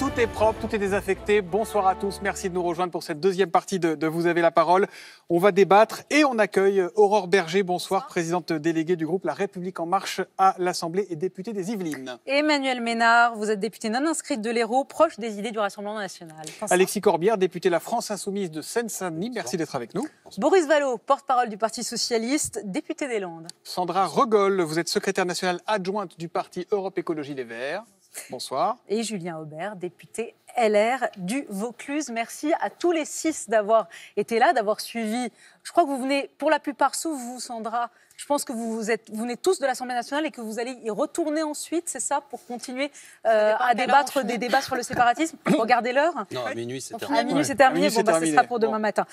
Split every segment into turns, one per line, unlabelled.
Tout est propre, tout est désaffecté. Bonsoir à tous. Merci de nous rejoindre pour cette deuxième partie de, Vous avez la parole. On va débattre et on accueille Aurore Berger. Bonsoir, présidente déléguée du groupe La République en marche à l'Assemblée et députée des Yvelines.
Emmanuel Ménard, vous êtes députée non inscrite de l'Hérault, proche des idées du Rassemblement national.
Alexis Corbière, député de la France insoumise de Seine-Saint-Denis. Merci d'être avec nous.
Boris Vallot, porte-parole du Parti socialiste, député des Landes.
Sandra Regol, vous êtes secrétaire nationale adjointe du Parti Europe Écologie
des Verts. Bonsoir. Et Julien Aubert, député LR du Vaucluse. Merci à tous les six d'avoir été là, d'avoir suivi. Je crois que vous venez, pour la plupart, sous vous, Sandra. Je pense que vous, êtes, vous venez tous de l'Assemblée nationale et que vous allez y retourner ensuite, c'est ça, pour continuer euh, à débattre des débats sur le séparatisme. Regardez l'heure.
Non, à minuit, c'est terminé.
À minuit, c'est terminé. bon, bah, sera pour demain matin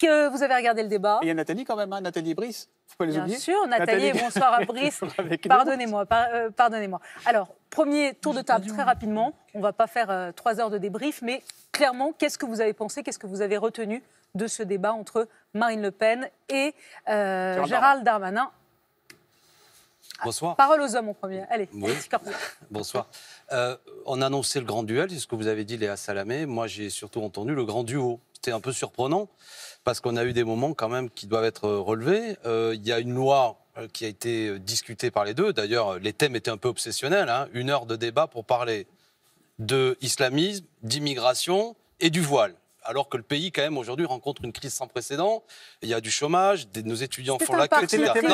que vous avez regardé le débat. il
y a Nathalie quand même, hein. Nathalie et Brice. les Bien oublier. Bien sûr, Nathalie, bonsoir à Brice. pardonnez-moi,
euh, pardonnez-moi. Alors, premier tour de table très rapidement. On ne va pas faire euh, trois heures de débrief, mais clairement, qu'est-ce que vous avez pensé, qu'est-ce que vous avez retenu de ce débat entre Marine Le Pen et euh, Gérald Darmanin ah, Bonsoir. Parole aux hommes en premier. Allez, oui.
Bonsoir. on a annoncé le grand duel, c'est ce que vous avez dit, Léa Salamé. Moi, j'ai surtout entendu le grand duo. C'était un peu surprenant parce qu'on a eu des moments quand même qui doivent être euh, relevés. Euh, il y a une loi euh, qui a été discutée par les deux. D'ailleurs, les thèmes étaient un peu obsessionnels. Hein. Une heure de débat pour parler de islamisme, d'immigration et du voile alors que le pays, quand même, aujourd'hui, rencontre une crise sans précédent. Il y a du chômage, nos étudiants font la queue, etc. C'était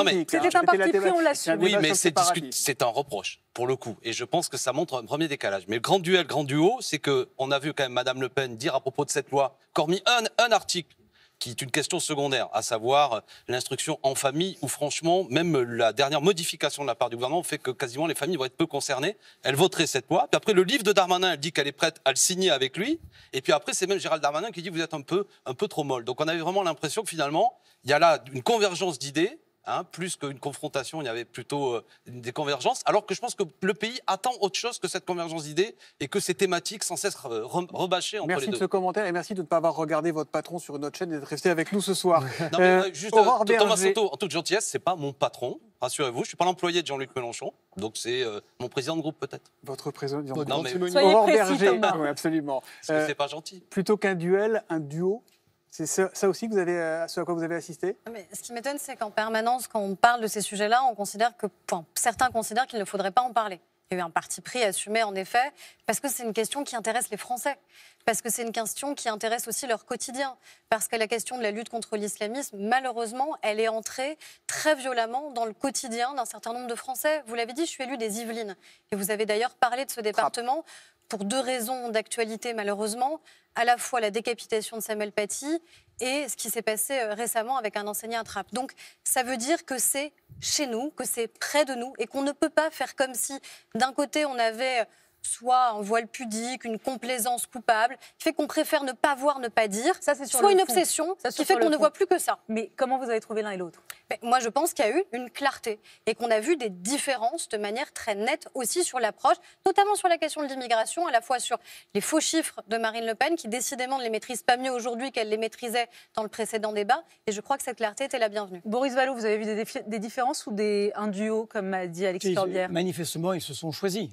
un parti pris, on l'assume. Oui, mais c'est un reproche, pour le coup. Et je pense que ça montre un premier décalage. Mais le grand duel, grand duo, c'est qu'on a vu quand même Madame Le Pen dire à propos de cette loi, qu'hormis un, un article qui est une question secondaire, à savoir euh, l'instruction en famille, où franchement, même euh, la dernière modification de la part du gouvernement fait que quasiment les familles vont être peu concernées. Elle voterait cette loi. Puis après, le livre de Darmanin, elle dit qu'elle est prête à le signer avec lui. Et puis après, c'est même Gérald Darmanin qui dit vous êtes un peu, un peu trop molle. Donc on avait vraiment l'impression que finalement, il y a là une convergence d'idées Hein, plus qu'une confrontation, il y avait plutôt euh, des convergences, alors que je pense que le pays attend autre chose que cette convergence d'idées et que ces thématiques sans cesse euh, rebâchées entre merci les deux. Merci de ce
commentaire et merci de ne pas avoir regardé votre patron sur notre chaîne et d'être resté avec nous ce soir. non, mais, euh, juste, Thomas Soto, en
toute gentillesse, c'est pas mon patron, rassurez-vous, je ne suis pas l'employé de Jean-Luc Mélenchon, donc c'est mon président de groupe peut-être.
Votre président de groupe. Non, mais... Soyez précis, Berger, absolument. Parce que c'est pas gentil. Plutôt qu'un duel, un duo c'est ça, aussi que vous avez, euh, ce à quoi vous avez assisté
ah, Mais Ce qui m'étonne, c'est qu'en permanence, quand on parle de ces sujets-là, on considère que, certains considèrent qu'il ne faudrait pas en parler. Il y a eu un parti pris assumé, en effet, parce que c'est une question qui intéresse les Français, parce que c'est une question qui intéresse aussi leur quotidien, parce que la question de la lutte contre l'islamisme, malheureusement, elle est entrée très violemment dans le quotidien d'un certain nombre de Français. Vous l'avez dit, je suis élue des Yvelines, et vous avez d'ailleurs parlé de ce département pour deux raisons d'actualité malheureusement, à la fois la décapitation de Samuel Paty et ce qui s'est passé euh, récemment avec un enseignant à Donc ça veut dire que c'est chez nous, que c'est près de nous et qu'on ne peut pas faire comme si d'un côté on avait euh, soit un voile pudique, une complaisance coupable, qui fait qu'on préfère ne pas voir, ne pas dire, ça, sur soit une obsession, qui fait qu'on ne voit plus que ça. Mais comment vous avez trouvé l'un et l'autre ben, Moi, je pense qu'il y a eu une clarté et qu'on a vu des différences de manière très nette aussi sur l'approche, notamment sur la question de l'immigration, à la fois sur les faux chiffres de Marine Le Pen, qui décidément ne les maîtrise pas mieux aujourd'hui qu'elle les maîtrisait dans le précédent débat. Et je crois que cette clarté était la bienvenue. Boris Vallot, vous avez vu des, différences ou des, un duo, comme m'a dit Alex Corbière
Manifestement, ils se sont choisis.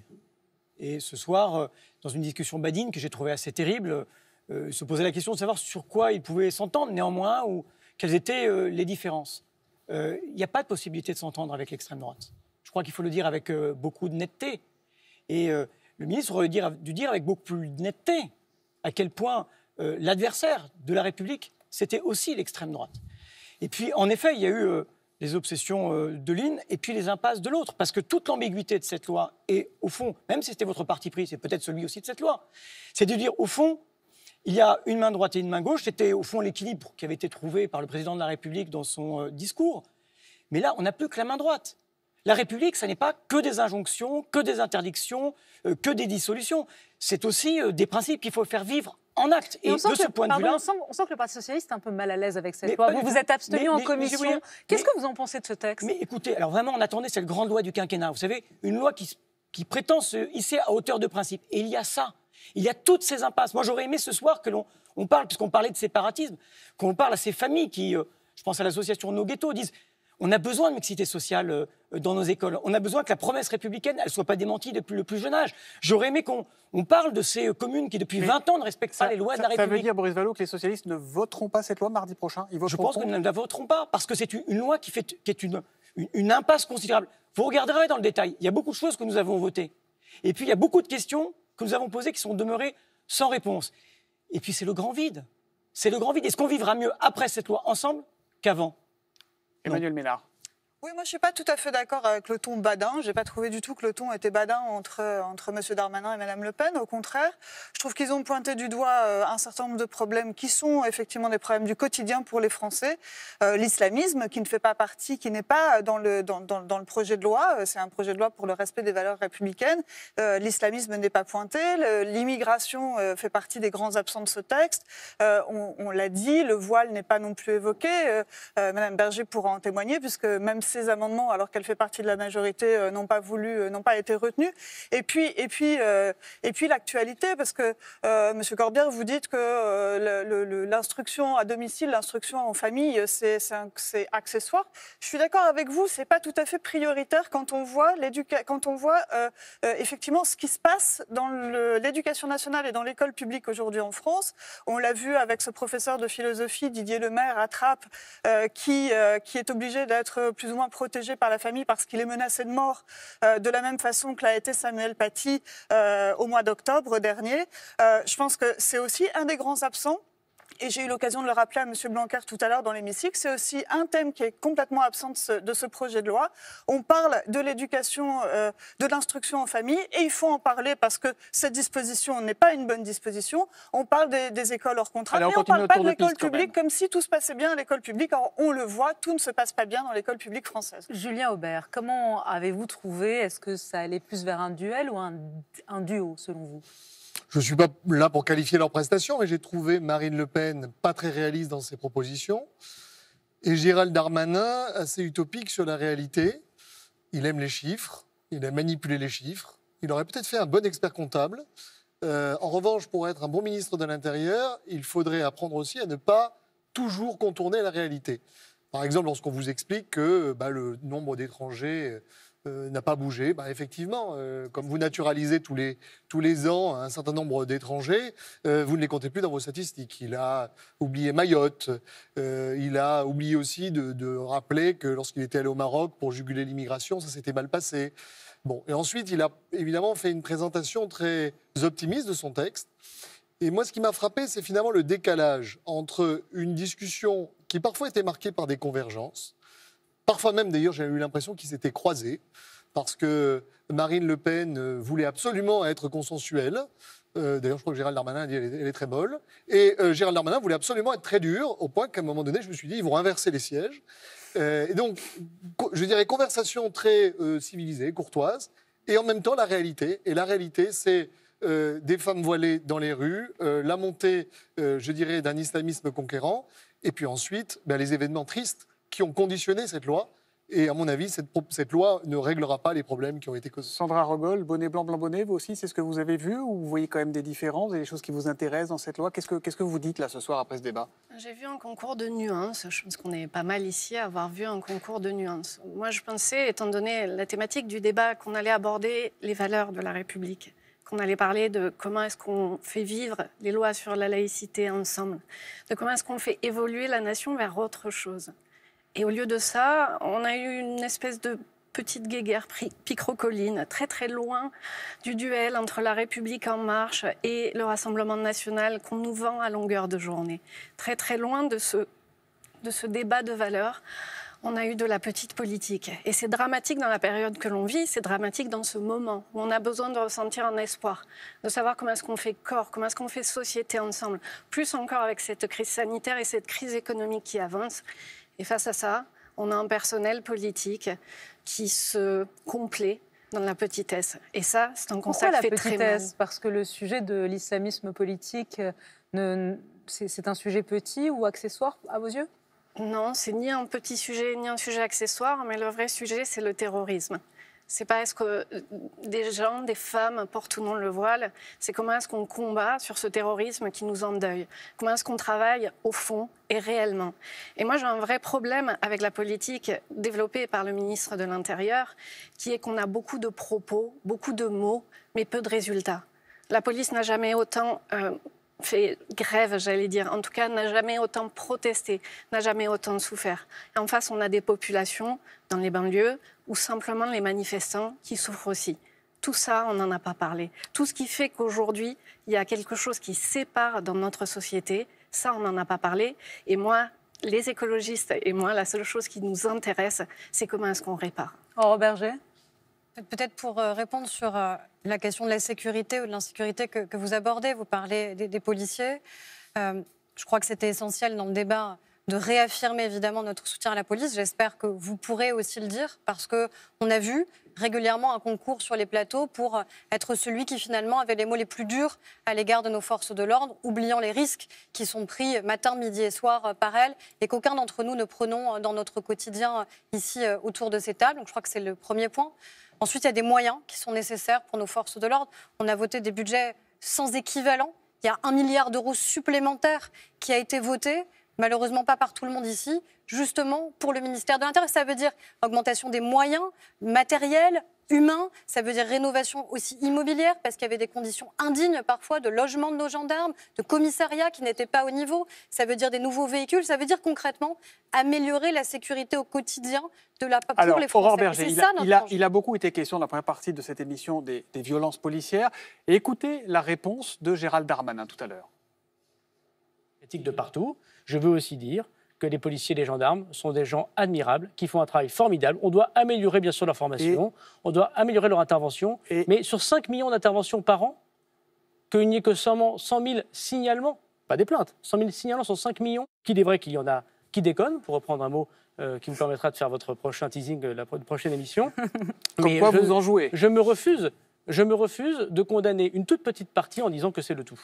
Et ce soir, euh, dans une discussion badine que j'ai trouvée assez terrible, euh, se posait la question de savoir sur quoi il pouvait s'entendre néanmoins ou quelles étaient euh, les différences. Il n'y a pas de possibilité de s'entendre avec l'extrême droite. Je crois qu'il faut le dire avec beaucoup de netteté. Et le ministre aurait dû dire avec beaucoup plus de netteté à quel point l'adversaire de la République, c'était aussi l'extrême droite. Et puis, en effet, il y a eu les obsessions euh, de l'une et puis les impasses de l'autre. Parce que toute l'ambiguïté de cette loi, est, au fond, même si c'était votre parti pris, c'est peut-être celui aussi de cette loi, c'est de dire, au fond, il y a une main droite et une main gauche. C'était au fond l'équilibre qui avait été trouvé par le président de la République dans son euh, discours. Mais là, on n'a plus que la main droite. La République, ça n'est pas que des injonctions, que des interdictions, euh, que des dissolutions. C'est aussi des principes qu'il faut faire vivre en acte. de ce point de vue-là. On,
sent, que le Parti Socialiste est un peu mal à l'aise avec cette loi. Vous vous êtes abstenu en commission.
Qu'est-ce que vous en pensez de ce texte Mais écoutez, alors vraiment, on attendait cette grande loi du quinquennat. Vous savez, une loi qui, qui prétend se hisser à hauteur de principe. Et il y a ça. Il y a toutes ces impasses. Moi, j'aurais aimé ce soir que l'on on parle, puisqu'on parlait de séparatisme, qu'on parle à ces familles qui, euh, je pense à l'association Nos Ghettos, disent on a besoin de mixité sociale euh, dans nos écoles. On a besoin que la promesse républicaine, elle ne soit pas démentie depuis le plus jeune âge. J'aurais aimé qu'on parle de ces euh, communes qui, depuis 20 ans, ne respectent pas les lois de la République. Ça veut dire, Boris Vallot, que les socialistes ne voteront pas cette loi mardi prochain Je pense que nous ne la voterons pas, parce que c'est une, loi qui, est une, impasse considérable. Vous regarderez dans le détail, il y a beaucoup de choses que nous avons votées. Et puis, il y a beaucoup de questions que nous avons posées qui sont demeurées sans réponse. Et puis, c'est le grand vide.
C'est le grand vide. Est-ce qu'on vivra mieux après cette loi ensemble qu'avant Emmanuel Ménard. Oui, moi je ne suis pas tout à fait d'accord avec le ton badin. Je n'ai pas trouvé du tout que le ton était badin entre, euh, entre M. Darmanin et Mme Le Pen. Au contraire, je trouve qu'ils ont pointé du doigt euh, un certain nombre de problèmes qui sont effectivement des problèmes du quotidien pour les Français. Euh, l'islamisme qui ne fait pas partie, qui n'est pas dans le, dans, le projet de loi, c'est un projet de loi pour le respect des valeurs républicaines. L'islamisme n'est pas pointé. L'immigration fait partie des grands absents de ce texte. on, on l'a dit, le voile n'est pas non plus évoqué. Mme Berger pourra en témoigner puisque même si ces amendements, alors qu'elle fait partie de la majorité, euh, n'ont pas voulu, euh, n'ont pas été retenus. Et puis, et puis, euh, et puis l'actualité, parce que Monsieur Corbière, vous dites que l'instruction à domicile, l'instruction en famille, c'est accessoire. Je suis d'accord avec vous, c'est pas tout à fait prioritaire quand on voit quand on voit effectivement ce qui se passe dans l'éducation nationale et dans l'école publique aujourd'hui en France. On l'a vu avec ce professeur de philosophie Didier Lemaire à qui qui est obligé d'être plus ou moins protégé par la famille parce qu'il est menacé de mort, euh, de la même façon que l'a été Samuel Paty euh, au mois d'octobre dernier. Euh, je pense que c'est aussi un des grands absents et j'ai eu l'occasion de le rappeler à M. Blanquer tout à l'heure dans l'hémicycle, c'est aussi un thème qui est complètement absent de ce, projet de loi. On parle de l'éducation, euh, de l'instruction en famille, et il faut en parler parce que cette disposition n'est pas une bonne disposition. On parle des, écoles hors contrat, mais on ne parle pas de, l'école publique comme si tout se passait bien à l'école publique. Alors on le voit, tout ne se passe pas bien dans l'école
publique française. Julien Aubert, comment avez-vous trouvé Est-ce que ça allait plus vers un duel ou un duo selon vous
je ne suis pas là pour qualifier leurs prestations, mais j'ai trouvé Marine Le Pen pas très réaliste dans ses propositions et Gérald Darmanin assez utopique sur la réalité. Il aime les chiffres, il a manipulé les chiffres. Il aurait peut-être fait un bon expert comptable. Euh, en revanche, pour être un bon ministre de l'Intérieur, il faudrait apprendre aussi à ne pas toujours contourner la réalité. Par exemple, lorsqu'on vous explique que bah, le nombre d'étrangers euh, n'a pas bougé. Bah, effectivement, euh, comme vous naturalisez tous les, tous les ans un certain nombre d'étrangers, euh, vous ne les comptez plus dans vos statistiques. Il a oublié Mayotte, il a oublié aussi de, de rappeler que lorsqu'il était allé au Maroc pour juguler l'immigration, ça s'était mal passé. Bon, et ensuite, il a évidemment fait une présentation très optimiste de son texte. Et moi, ce qui m'a frappé, c'est finalement le décalage entre une discussion qui parfois était marquée par des convergences, Parfois même, d'ailleurs, j'ai eu l'impression qu'ils s'étaient croisés, parce que Marine Le Pen euh, voulait absolument être consensuelle. Euh, d'ailleurs, je crois que Gérald Darmanin a elle est, très molle. Et euh, Gérald Darmanin voulait absolument être très dur, au point qu'à un moment donné, je me suis dit, ils vont inverser les sièges. et donc, je dirais conversation très civilisée, courtoise, et en même temps la réalité. Et la réalité, c'est des femmes voilées dans les rues, la montée, je dirais, d'un islamisme conquérant, et puis ensuite, ben, les événements tristes qui ont conditionné cette loi. Et à mon avis, cette, loi ne réglera pas les problèmes qui ont été causés. Sandra Rogol, bonnet blanc, blanc
bonnet, vous aussi, c'est ce que vous avez vu ou vous voyez quand même des différences et des choses qui vous intéressent dans cette loi Qu'est-ce que vous dites là ce soir après ce débat
J'ai vu un concours de nuances. Je pense qu'on est pas mal ici à avoir vu un concours de nuances. Moi, je pensais, étant donné la thématique du débat, qu'on allait aborder les valeurs de la République qu'on allait parler de comment est-ce qu'on fait vivre les lois sur la laïcité ensemble, de comment est-ce qu'on fait évoluer la nation vers autre chose. Et au lieu de ça, on a eu une espèce de petite guéguerre picrocolline, très très loin du duel entre la République en marche et le Rassemblement national qu'on nous vend à longueur de journée. Très très loin de ce, de ce débat de valeurs, on a eu de la petite politique. Et c'est dramatique dans la période que l'on vit, c'est dramatique dans ce moment où on a besoin de ressentir un espoir, de savoir comment est-ce qu'on fait corps, comment est-ce qu'on fait société ensemble, plus encore avec cette crise sanitaire et cette crise économique qui avance. Et face à ça, on a un personnel politique qui se complaît dans la petitesse. Et ça, c'est un constat qui fait la petitesse très
Parce que le sujet de l'islamisme politique, euh, c'est
un sujet petit ou accessoire à vos yeux Non, c'est ni un petit sujet ni un sujet accessoire, mais le vrai sujet, c'est le terrorisme. C'est pas est-ce que euh, des gens, des femmes portent ou non le voile, c'est comment est-ce qu'on combat sur ce terrorisme qui nous endeuille, comment est-ce qu'on travaille au fond et réellement. Et moi j'ai un vrai problème avec la politique développée par le ministre de l'Intérieur, qui est qu'on a beaucoup de propos, beaucoup de mots, mais peu de résultats. La police n'a jamais autant... Euh, fait grève, j'allais dire, en tout cas, n'a jamais autant protesté, n'a jamais autant souffert. en face, on a des populations dans les banlieues, ou simplement les manifestants qui souffrent aussi. Tout ça, on n'en a pas parlé. Tout ce qui fait qu'aujourd'hui, il y a quelque chose qui sépare dans notre société, ça, on n'en a pas parlé. Et moi, les écologistes et moi, la seule chose qui nous intéresse, c'est comment est-ce qu'on répare.
Oh, Robert Berger Peut-être pour euh, répondre sur euh, la question de la sécurité ou de l'insécurité que, vous abordez, vous parlez des, policiers. Euh, je crois que c'était essentiel dans le débat de réaffirmer évidemment notre soutien à la police. J'espère que vous pourrez aussi le dire parce que on a vu régulièrement un concours sur les plateaux pour être celui qui finalement avait les mots les plus durs à l'égard de nos forces de l'ordre, oubliant les risques qui sont pris matin, midi et soir euh, par elles et qu'aucun d'entre nous ne prenons euh, dans notre quotidien euh, ici autour de ces tables. Donc je crois que c'est le premier point. Ensuite, il y a des moyens qui sont nécessaires pour nos forces de l'ordre. On a voté des budgets sans équivalent. Il y a un milliard d'euros supplémentaires qui a été voté malheureusement pas par tout le monde ici, justement pour le ministère de l'Intérieur. Ça veut dire augmentation des moyens matériels, humains, ça veut dire rénovation aussi immobilière, parce qu'il y avait des conditions indignes parfois de logement de nos gendarmes, de commissariats qui n'étaient pas au niveau, ça veut dire des nouveaux véhicules, ça veut dire concrètement améliorer la sécurité au quotidien de la pour Alors, les Français. Aurore Berger, il,
a, beaucoup été question dans la première partie de cette émission des, violences policières. écoutez la réponse de Gérald Darmanin tout à l'heure.
de partout. Je veux aussi dire que les policiers et les gendarmes sont des gens admirables, qui font un travail formidable. On doit améliorer bien sûr leur formation, on doit améliorer leur intervention. mais sur 5 millions d'interventions par an, qu'il n'y ait que 100 000 signalements, pas des plaintes, 100 000 signalements sur 5 millions, qu'il est vrai qu'il y en a qui déconnent, pour reprendre un mot euh, qui me permettra de faire votre prochain teasing, euh, la prochaine émission. Pourquoi vous en jouez Je me refuse je me refuse de condamner une toute petite partie en disant que c'est le tout.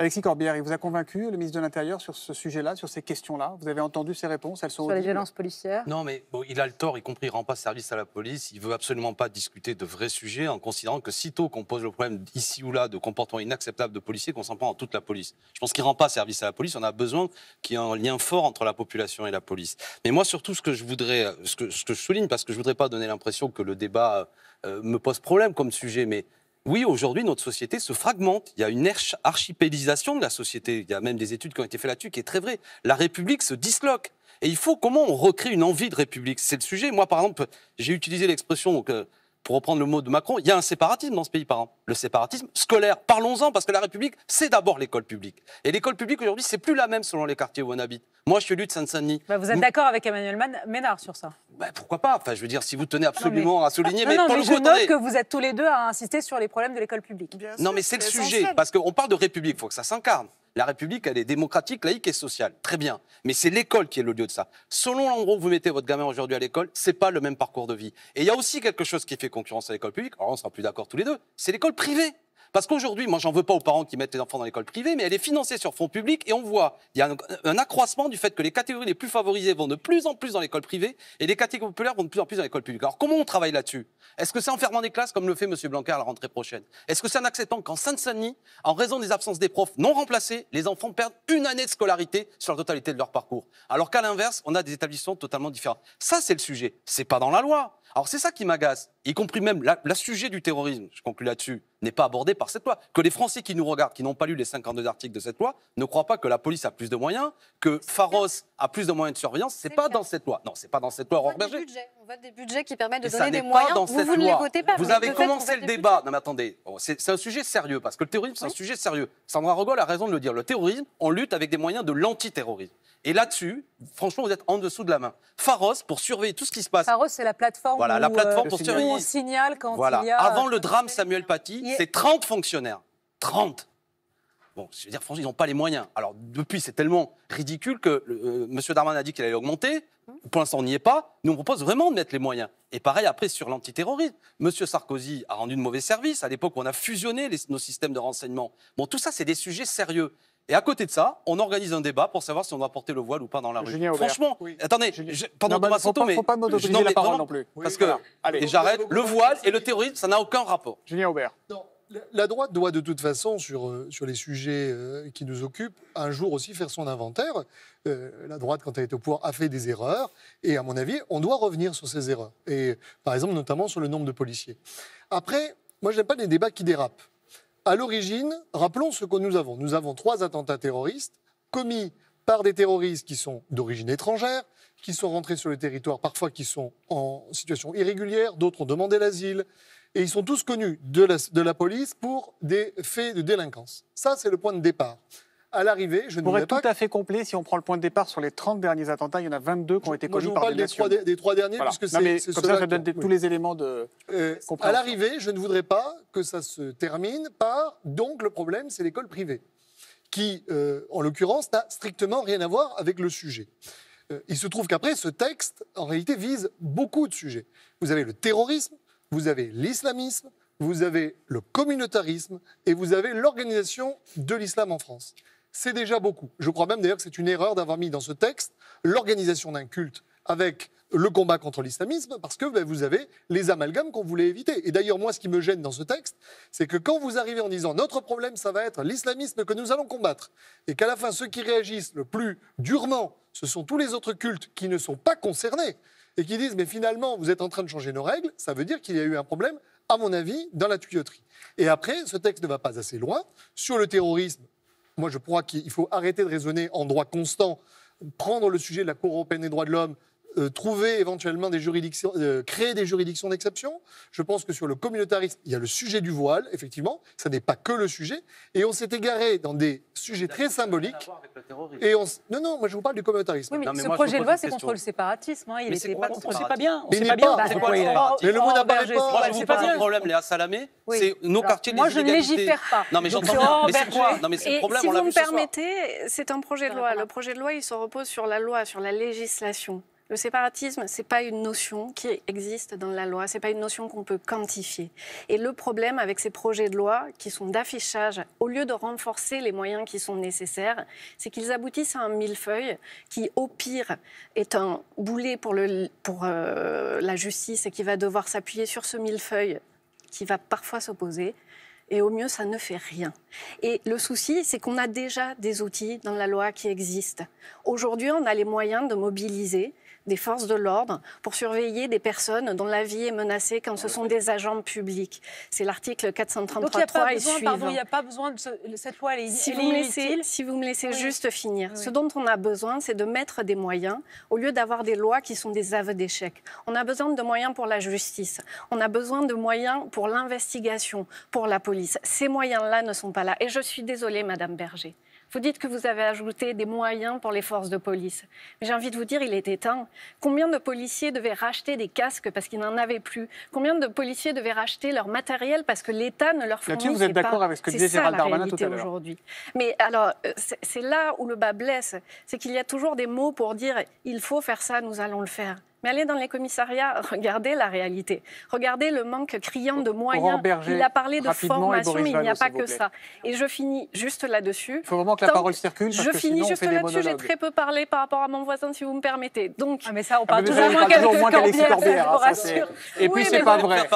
Alexis Corbière, il vous a convaincu, le ministre de l'Intérieur, sur ce sujet-là, sur ces questions-là Vous avez entendu ses réponses Elles sont Sur les violences
policières Non,
mais bon, il a le tort, y compris il ne rend pas service à la police. Il ne veut absolument pas discuter de vrais sujets en considérant que sitôt qu'on pose le problème ici ou là de comportement inacceptables de policiers, qu'on s'en prend à toute la police. Je pense qu'il ne rend pas service à la police. On a besoin qu'il y ait un lien fort entre la population et la police. Mais moi, surtout, ce que je voudrais, ce que, je souligne, parce que je ne voudrais pas donner l'impression que le débat euh, me pose problème comme sujet, mais oui, aujourd'hui, notre société se fragmente. Il y a une archipélisation de la société. Il y a même des études qui ont été faites là-dessus, qui est très vrai. La République se disloque. Et il faut comment on recrée une envie de République C'est le sujet. Moi, par exemple, j'ai utilisé l'expression, donc, euh, pour reprendre le mot de Macron, il y a un séparatisme dans ce pays par an. Le séparatisme scolaire. Parlons-en, parce que la République, c'est d'abord l'école publique. Et l'école publique, aujourd'hui, c'est plus la même selon les quartiers où on habite. Moi, je suis élu de Seine-Saint-Denis. Bah, vous êtes
d'accord avec Emmanuel Ménard sur ça
bah, Pourquoi pas Enfin, je veux dire, si vous tenez absolument à souligner. mais, pour mais je note
que vous êtes tous les deux à insister sur les problèmes de l'école publique. non, mais c'est le sujet, parce
qu'on parle de République, il faut que ça s'incarne. La République, elle est démocratique, laïque et sociale. Très bien. Mais c'est l'école qui est le lieu de ça. Selon l'endroit où vous mettez votre gamin aujourd'hui à l'école, ce n'est pas le même parcours de vie. Et il y a aussi quelque chose qui fait concurrence à l'école publique. Alors, on sera plus d'accord tous les deux. C'est l'école privée. Parce qu'aujourd'hui, moi, j'en veux pas aux parents qui mettent les enfants dans l'école privée, mais elle est financée sur fonds publics et on voit, il y a un, accroissement du fait que les catégories les plus favorisées vont de plus en plus dans l'école privée et les catégories populaires vont de plus en plus dans l'école publique. Alors, comment on travaille là-dessus Est-ce que c'est en fermant des classes comme le fait M. Blanquer à la rentrée prochaine Est-ce que c'est en acceptant qu'en Seine-Saint-Denis, en raison des absences des profs non remplacés, les enfants perdent une année de scolarité sur la totalité de leur parcours Alors qu'à l'inverse, on a des établissements totalement différents. Ça, c'est le sujet. C'est pas dans la loi. Alors c'est ça qui m'agace, y compris même la, sujet du terrorisme, je conclue là-dessus, n'est pas abordé par cette loi. Que les Français qui nous regardent, qui n'ont pas lu les 52 articles de cette loi, ne croient pas que la police a plus de moyens, que Pharos a plus de moyens de surveillance. C'est pas dans cette loi. Non, c'est pas dans cette loi. On vote, des
budgets. on des budgets qui permettent de donner des moyens. vous, ne les votez pas. Vous avez commencé le débat.
Non, mais attendez. Oh, c'est un sujet sérieux parce que le terrorisme, c'est un sujet sérieux. Sandra Rogol a raison de le dire. Le terrorisme, on lutte avec des moyens de l'antiterrorisme. Et là-dessus, franchement, vous êtes en dessous de la main. Pharos, pour surveiller tout ce qui se passe. Pharos,
c'est la plateforme, voilà, la plateforme euh, pour surveiller. on signale quand voilà. il y a... Euh, Avant le
drame Samuel Paty, c'est 30 fonctionnaires. 30 Bon, je veux dire, franchement, ils n'ont pas les moyens. Alors, depuis, c'est tellement ridicule que euh, M. Darmanin a dit qu'il allait augmenter. Pour l'instant, on n'y est pas. Nous, on propose vraiment de mettre les moyens. Et pareil, après, sur l'antiterrorisme. M. Sarkozy a rendu de mauvais service à l'époque où on a fusionné nos systèmes de renseignement. Bon, tout ça, c'est des sujets sérieux. Et à côté de ça, on organise un débat pour savoir si on doit porter le voile ou pas dans la rue. Franchement, attendez, pendant Thomas mais je ne pas me non, la parole non plus. parce que, et j'arrête, le voile et le terrorisme, ça n'a aucun rapport. Julien Aubert. Non.
La droite doit de toute façon, sur, euh, sur les sujets euh, qui nous occupent, un jour aussi faire son inventaire. Euh, la droite, quand elle est au pouvoir, a fait des erreurs. Et à mon avis, on doit revenir sur ces erreurs. Et par exemple, notamment sur le nombre de policiers. Après, moi, je n'aime pas les débats qui dérapent. À l'origine, rappelons ce que nous avons. Nous avons trois attentats terroristes commis par des terroristes qui sont d'origine étrangère, qui sont rentrés sur le territoire, parfois qui sont en situation irrégulière, d'autres ont demandé l'asile. Et ils sont tous connus de la, de la police pour des faits de délinquance. Ça, c'est le point de départ à l'arrivée, je Pour être tout à fait complet, si on prend le point de départ sur les 30 derniers attentats, il y en a 22 qui ont été commis par des nations. Trois, des trois derniers, parce puisque c'est comme ça, ça donne tous les éléments de euh, compréhension. À l'arrivée, je ne voudrais pas que ça se termine par donc le problème, c'est l'école privée, qui, euh, en l'occurrence, n'a strictement rien à voir avec le sujet. Euh, il se trouve qu'après, ce texte, en réalité, vise beaucoup de sujets. Vous avez le terrorisme, vous avez l'islamisme, vous avez le communautarisme et vous avez l'organisation de l'islam en France c'est déjà beaucoup. Je crois même d'ailleurs que c'est une erreur d'avoir mis dans ce texte l'organisation d'un culte avec le combat contre l'islamisme, parce que ben, vous avez les amalgames qu'on voulait éviter. Et d'ailleurs, moi, ce qui me gêne dans ce texte, c'est que quand vous arrivez en disant notre problème, ça va être l'islamisme que nous allons combattre, et qu'à la fin, ceux qui réagissent le plus durement, ce sont tous les autres cultes qui ne sont pas concernés, et qui disent, mais finalement, vous êtes en train de changer nos règles, ça veut dire qu'il y a eu un problème à mon avis, dans la tuyauterie. Et après, ce texte ne va pas assez loin. Sur le terrorisme, moi, je crois qu'il faut arrêter de raisonner en droit constant, prendre le sujet de la Cour européenne des droits de l'homme euh, trouver éventuellement des juridictions, euh, créer des juridictions d'exception. Je pense que sur le communautarisme, il y a le sujet du voile, effectivement, ça n'est pas que le sujet. Et on s'est égaré dans des sujets très symboliques. Et on non, non, moi je vous parle du communautarisme. ce projet de loi, c'est contre le
séparatisme. Hein. Il Mais pas
bien. Mais pas bien. le Mais le mot n'a pas Moi, je vous pas un
problème, Léa Salamé. C'est nos quartiers de Moi, je ne légifère pas. Non, mais j'entends Mais c'est quoi si vous me
permettez, c'est un projet de loi. Le projet de loi, il se repose sur la loi, sur la législation. Le séparatisme, ce n'est pas une notion qui existe dans la loi, Ce n'est pas une notion qu'on peut quantifier. Et le problème avec ces projets de loi qui sont d'affichage, au lieu de renforcer les moyens qui sont nécessaires, c'est qu'ils aboutissent à un millefeuille qui, au pire, est un boulet pour, euh, la justice et qui va devoir s'appuyer sur ce millefeuille qui va parfois s'opposer et au mieux, ça ne fait rien. Et le souci, c'est qu'on a déjà des outils dans la loi qui existent. Aujourd'hui, on a les moyens de mobiliser des forces de l'ordre pour surveiller des personnes dont la vie est menacée quand ce ah sont des agents publics. C'est l'article 433 et suivant. il n'y a
pas besoin cette loi, elle est, si vous
Si vous me laissez juste finir, ce dont on a besoin, c'est de mettre des moyens au lieu d'avoir des lois qui sont des aveux d'échec. On a besoin de moyens pour la justice, on a besoin de moyens pour l'investigation, pour la police. Ces moyens-là ne sont pas là. Et je suis désolée, Madame Berger. Vous dites que vous avez ajouté des moyens pour les forces de police. J'ai envie de vous dire, il était temps. Combien de policiers devaient racheter des casques parce qu'ils n'en avaient plus Combien de policiers devaient racheter leur matériel parce que l'État ne leur fournissait pas vous êtes d'accord avec ce que disait Gérald Darmanin aujourd'hui. Mais alors, euh, c'est là où le bas blesse. C'est qu'il y a toujours des mots pour dire il faut faire ça, nous allons le faire. Mais allez dans les commissariats, regardez la réalité. Regardez le manque criant de moyens. il a parlé de formation, mais il n'y a pas que ça. Et je finis juste là-dessus. Il faut vraiment que la parole circule. Parce je finis juste là-dessus. J'ai très peu parlé par rapport à mon voisin, si vous me permettez. Donc, ah mais ça, on ah, parle toujours, moins qu'Alexis Corbière. Et puis, c'est pas vrai.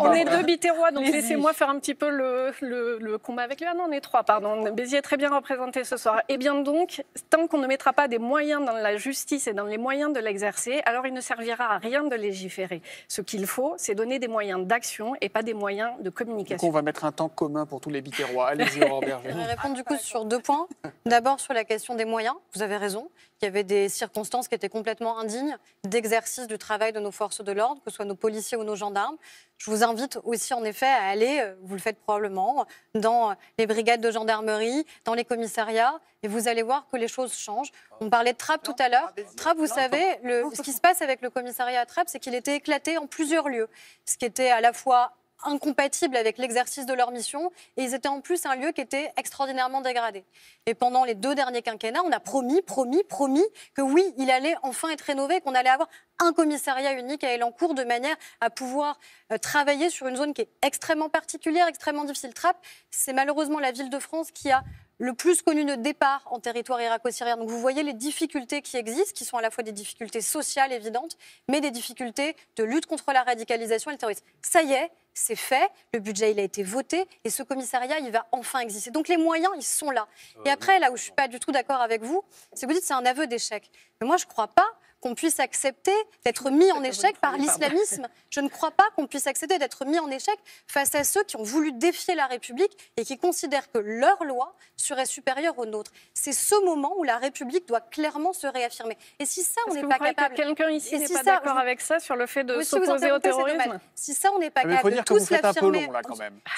On est deux bitérois, donc laissez-moi faire un petit peu le combat avec lui. Ah non, on est trois, pardon. Béziers est très bien représenté ce soir. Eh bien donc, tant qu'on ne mettra pas des moyens dans la justice et dans les moyens de l'exercer, alors il ne servira à rien de légiférer. Ce qu'il faut, c'est donner des moyens d'action et pas des moyens de
communication. Donc
on va mettre un temps commun pour tous les Biterrois. Allez-y, Aurore Je vais
répondre du coup sur deux points. D'abord sur la question des moyens, vous avez raison qu'il y avait des circonstances qui étaient complètement indignes d'exercice du travail de nos forces de l'ordre, que ce soit nos policiers ou nos gendarmes. Je vous invite aussi, en effet, à aller, euh, vous le faites probablement, dans euh, les brigades de gendarmerie, dans les commissariats, et vous allez voir que les choses changent. On parlait de Trapp tout à l'heure. Trapp, vous savez, ce qui se passe avec le commissariat à c'est qu'il était éclaté en plusieurs lieux, ce qui était à la fois incompatibles avec l'exercice de leur mission. Et ils étaient en plus un lieu qui était extraordinairement dégradé. Et pendant les deux derniers quinquennats, on a promis, promis, promis que oui, il allait enfin être rénové, qu'on allait avoir un commissariat unique à Elancourt de manière à pouvoir euh, travailler sur une zone qui est extrêmement particulière, extrêmement difficile. Trappe, c'est malheureusement la ville de France qui a le plus connu de départ en territoire irako-syrien. Donc vous voyez les difficultés qui existent, qui sont à la fois des difficultés sociales évidentes, mais des difficultés de lutte contre la radicalisation et le terrorisme. Ça y est, c'est fait, le budget il a été voté et ce commissariat il va enfin exister. Donc les moyens ils sont là. Et euh, après là où je suis pas du tout d'accord avec vous, c'est que vous dites c'est un aveu d'échec. Mais moi je ne crois pas qu'on puisse accepter d'être mis en échec par l'islamisme. Je ne crois pas qu'on puisse accepter d'être mis en échec face à ceux qui ont voulu défier la République et qui considèrent que leur loi serait supérieure aux nôtres. C'est ce moment où la République doit clairement se réaffirmer. Et si ça, on n'est pas capable. Que Quelqu'un ici n'est pas d'accord avec ça
sur le fait de s'opposer au terrorisme.
Si ça, on n'est pas capable de tous l'affirmer.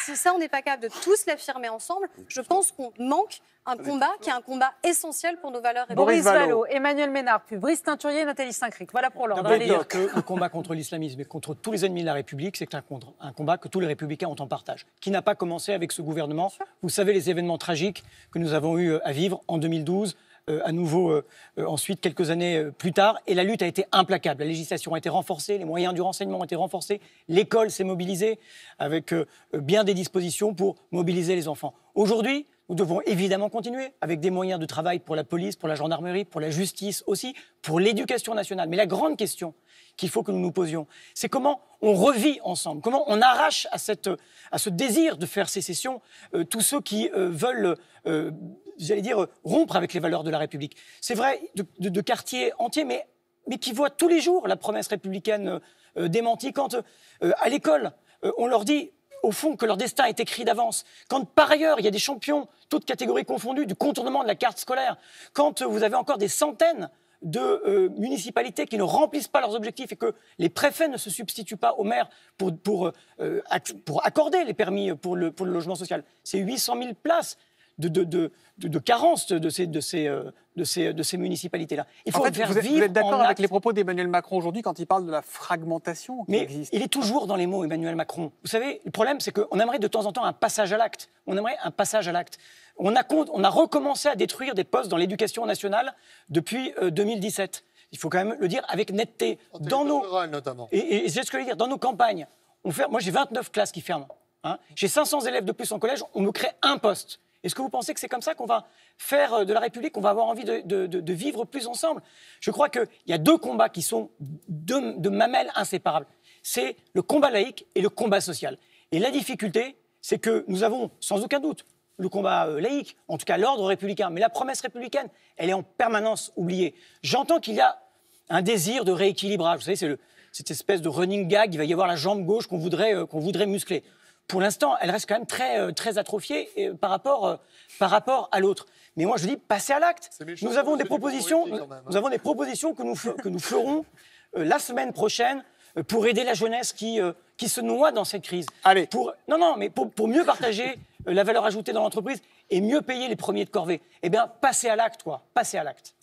Si ça, on n'est pas capable de tous l'affirmer ensemble, je pense qu'on manque un combat qui est un combat essentiel pour nos valeurs. Boris Vallot, Emmanuel Ménard, puis Brice Teinturier, on Voilà
pour l'ordre. le
combat contre l'islamisme et contre tous les ennemis de la République, c'est un, combat que tous les républicains ont en partage, qui n'a pas commencé avec ce gouvernement. Vous savez les événements tragiques que nous avons eu euh, à vivre en 2012. Euh, à nouveau euh, ensuite quelques années plus tard. Et la lutte a été implacable. La législation a été renforcée, les moyens du renseignement ont été renforcés, l'école s'est mobilisée avec bien des dispositions pour mobiliser les enfants. Aujourd'hui, nous devons évidemment continuer avec des moyens de travail pour la police, pour la gendarmerie, pour la justice aussi, pour l'éducation nationale. Mais la grande question qu'il faut que nous nous posions, c'est comment on revit ensemble, comment on arrache à, cette, à ce désir de faire sécession euh, tous ceux qui euh, veulent, euh, vous j'allais dire, rompre avec les valeurs de la République. C'est vrai de, quartiers entiers, mais, mais qui voient tous les jours la promesse républicaine démentie. Quand à l'école, on leur dit au fond, que leur destin est écrit d'avance. Quand, par ailleurs, il y a des champions, toutes catégories confondues, du contournement de la carte scolaire, quand euh, vous avez encore des centaines de euh, municipalités qui ne remplissent pas leurs objectifs et que les préfets ne se substituent pas aux maires pour, pour, euh, pour accorder les permis pour le, pour le logement social. C'est 800 000 places de, de, de, carence de ces, de ces, de ces, municipalités-là. Il faut faire vivre d'accord avec les propos d'Emmanuel Macron aujourd'hui quand il parle de la fragmentation qui Mais il est toujours dans les mots, Emmanuel Macron. Vous savez, le problème, c'est qu'on aimerait de temps en temps un passage à l'acte. On aimerait un passage à l'acte. On a, recommencé à détruire des postes dans l'éducation nationale depuis 2017. Euh, il faut quand même le dire avec netteté. dans nos Et, ce que dire. Dans nos campagnes, on moi j'ai 29 classes qui ferment. Hein. J'ai 500 élèves de plus en collège, on me crée un poste. Est-ce que vous pensez que c'est comme ça qu'on va faire euh, de la République, qu'on va avoir envie de, vivre plus ensemble Je crois qu'il y a deux combats qui sont de, mamelles inséparables. C'est le combat laïque et le combat social. Et la difficulté, c'est que nous avons sans aucun doute le combat euh, laïque, en tout cas l'ordre républicain, mais la promesse républicaine, elle est en permanence oubliée. J'entends qu'il y a un désir de rééquilibrage. Vous savez, c'est cette espèce de running gag, il va y avoir la jambe gauche qu'on voudrait euh, muscler pour l'instant, elle reste quand même très, euh, très atrophiée euh, par rapport, euh, par rapport à l'autre. Mais moi, je dis, passez à l'acte. Nous avons des propositions, hein. nous, avons des propositions que nous, que nous ferons la semaine prochaine pour aider la jeunesse qui, qui se noie dans cette crise. Allez. Pour, non, non, mais pour, pour mieux partager la valeur ajoutée dans l'entreprise et mieux payer les premiers de corvée. Eh bien, passez
à l'acte, quoi. Passez à l'acte.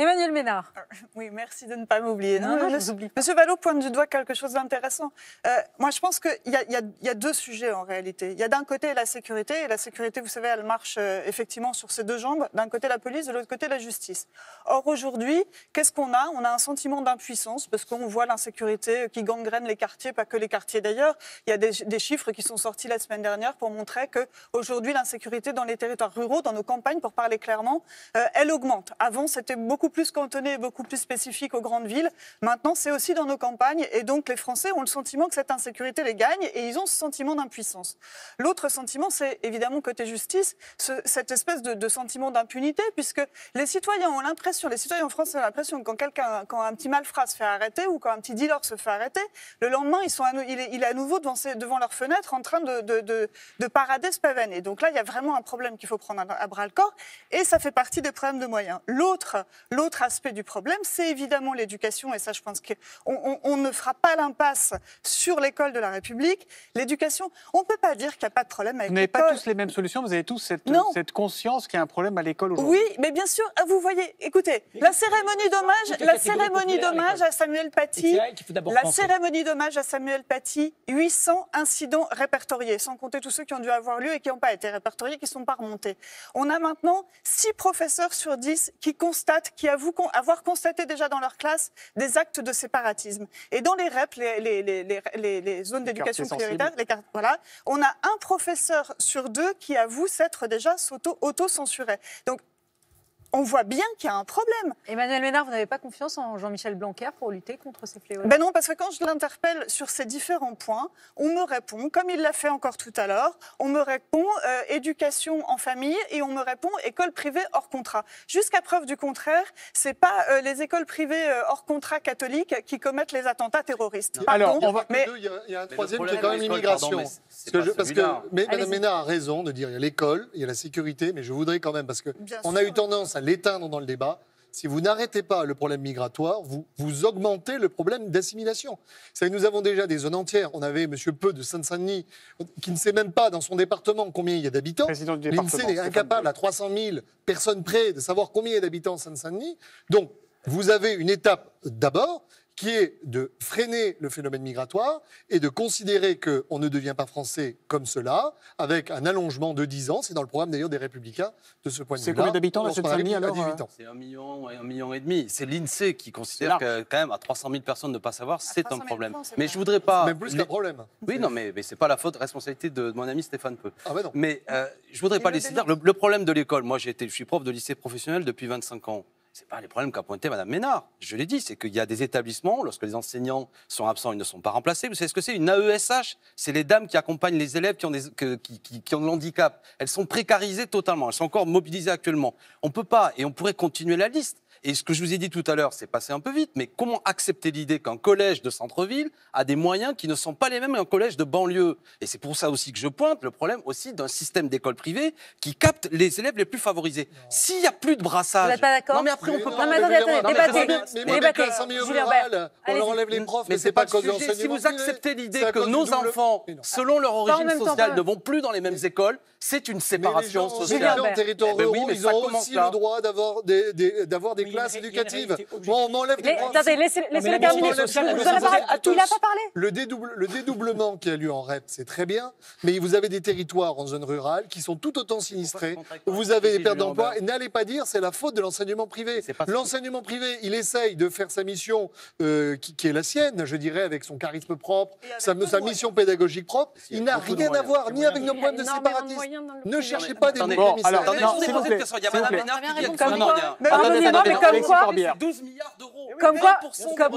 Emmanuel Ménard. Ah, oui, merci de ne pas m'oublier.
Non, non, je oublie Monsieur Valot pointe du doigt quelque chose d'intéressant. Euh, moi, je pense qu'il y, y, a deux sujets en réalité. Il y a d'un côté la sécurité, et la sécurité, vous savez, elle marche euh, effectivement sur ses deux jambes. D'un côté la police, de l'autre côté la justice. Or, aujourd'hui, qu'est-ce qu'on a On a un sentiment d'impuissance parce qu'on voit l'insécurité qui gangrène les quartiers, pas que les quartiers d'ailleurs. Il y a des, chiffres qui sont sortis la semaine dernière pour montrer qu'aujourd'hui, l'insécurité dans les territoires ruraux, dans nos campagnes, pour parler clairement, euh, elle augmente. Avant, c'était beaucoup plus cantonné, beaucoup plus spécifique aux grandes villes. Maintenant, c'est aussi dans nos campagnes. Et donc, les Français ont le sentiment que cette insécurité les gagne et ils ont ce sentiment d'impuissance. L'autre sentiment, c'est évidemment côté justice, cette espèce de, sentiment d'impunité, puisque les citoyens ont l'impression, les citoyens en France ont l'impression que quand quelqu'un, quand un petit malfrat se fait arrêter ou quand un petit dealer se fait arrêter, le lendemain, ils sont il, est, à nouveau devant, ses, devant leur fenêtre en train de, de, de, de parader, se pavaner. Donc là, il y a vraiment un problème qu'il faut prendre à, bras le corps et ça fait partie des problèmes de moyens. l'autre L'autre aspect du problème, c'est évidemment l'éducation, et ça, je pense qu'on on, ne fera pas l'impasse sur l'école de la République. L'éducation, on ne peut pas dire qu'il n'y a pas de problème avec l'école. Vous
n'avez pas tous les mêmes solutions, vous avez tous cette, cette conscience qu'il y a un problème à
l'école aujourd'hui. Oui, mais bien sûr, ah, vous voyez, écoutez, la cérémonie d'hommage, la cérémonie d'hommage à Samuel Paty, la cérémonie d'hommage à Samuel Paty, 800 incidents répertoriés, sans compter tous ceux qui ont dû avoir lieu et qui n'ont pas été répertoriés, qui ne sont pas remontés. On a maintenant 6 professeurs sur 10 qui constatent qu'il y a avoir constaté déjà dans leur classe des actes de séparatisme. Et dans les REP, les, zones d'éducation prioritaire, voilà, on a un professeur sur deux qui avoue s'être déjà auto-censuré. Donc on voit bien qu'il y a un problème.
Emmanuel Ménard, vous n'avez pas confiance en Jean-Michel Blanquer pour lutter contre ces fléaux Ben non,
parce que quand je l'interpelle sur ces différents points, on me répond, comme il l'a fait encore tout à l'heure, on me répond euh, éducation en famille et on me répond école privée hors contrat. Jusqu'à preuve du contraire, c'est pas euh, les écoles privées euh, hors contrat catholiques qui commettent les attentats terroristes. Alors, mais... il, y, a, un troisième qui est quand même l'immigration.
Parce que, mais Mme
Ménard a raison de dire il y a l'école, il y a la sécurité, mais je voudrais quand même, parce qu'on a eu tendance à l'éteindre dans le débat. Si vous n'arrêtez pas le problème migratoire, vous, vous augmentez le problème d'assimilation. Nous avons déjà des zones entières. On avait M. Peu de Seine-Saint-Denis qui ne sait même pas dans son département combien il y a d'habitants. L'INSEE est incapable à 300 000 personnes près de savoir combien il y a d'habitants en Seine-Saint-Denis. Donc, vous avez une étape d'abord, qui est de freiner le phénomène migratoire et de considérer qu'on ne devient pas français comme cela, avec un allongement de 10 ans. C'est dans le programme d'ailleurs des Républicains de ce point de vue. C'est combien
d'habitants la saint alors C'est un million, 1 million et demi. C'est l'INSEE qui considère que quand même à 300 000 personnes ne pas savoir, c'est un problème. mais je voudrais pas. Même plus qu'un problème. Oui, non, mais, mais c'est pas la faute, responsabilité de, mon ami Stéphane Peu. Ah bah non. Mais je euh, je voudrais pas laisser dire le, le problème de l'école. Moi, j'ai été, je suis prof de lycée professionnel depuis 25 ans. Ce n'est pas les problèmes qu'a pointé Mme Ménard. Je l'ai dit, c'est qu'il y a des établissements, lorsque les enseignants sont absents, ils ne sont pas remplacés. Vous savez ce que c'est Une AESH, c'est les dames qui accompagnent les élèves qui ont, des, qui, ont de l'handicap. Elles sont précarisées totalement, elles sont encore mobilisées actuellement. On ne peut pas, et on pourrait continuer la liste. Et ce que je vous ai dit tout à l'heure, c'est passé un peu vite, mais comment accepter l'idée qu'un collège de centre-ville a des moyens qui ne sont pas les mêmes qu'un collège de banlieue Et c'est pour ça aussi que je pointe le problème aussi d'un système d'école privée qui capte les élèves les plus favorisés. S'il n'y a plus de brassage. Vous n'êtes pas d'accord Non, mais après, on peut pas. Non, mais attendez, attendez, débattez. On leur enlève les profs, mais, c'est pas que Si vous acceptez l'idée que nos enfants, selon leur origine sociale, ne vont plus dans les mêmes écoles, c'est une séparation sociale. Les gens en territoire eh ben ils ont aussi
le droit d'avoir des classe éducative. le terminer. Le, dédoublement qui a lieu en REP, c'est très bien, mais vous avez des territoires en zone rurale qui sont tout autant sinistrés. Vous avez des pertes d'emploi et n'allez pas dire c'est la faute de l'enseignement privé. L'enseignement privé, il essaye de faire sa mission euh, qui, est la sienne, je dirais, avec son charisme propre, sa, mission pédagogique propre. Il n'a rien à voir ni avec nos problèmes de séparatisme. Ne cherchez pas des Il y
Madame qui comme quoi,
12 Comme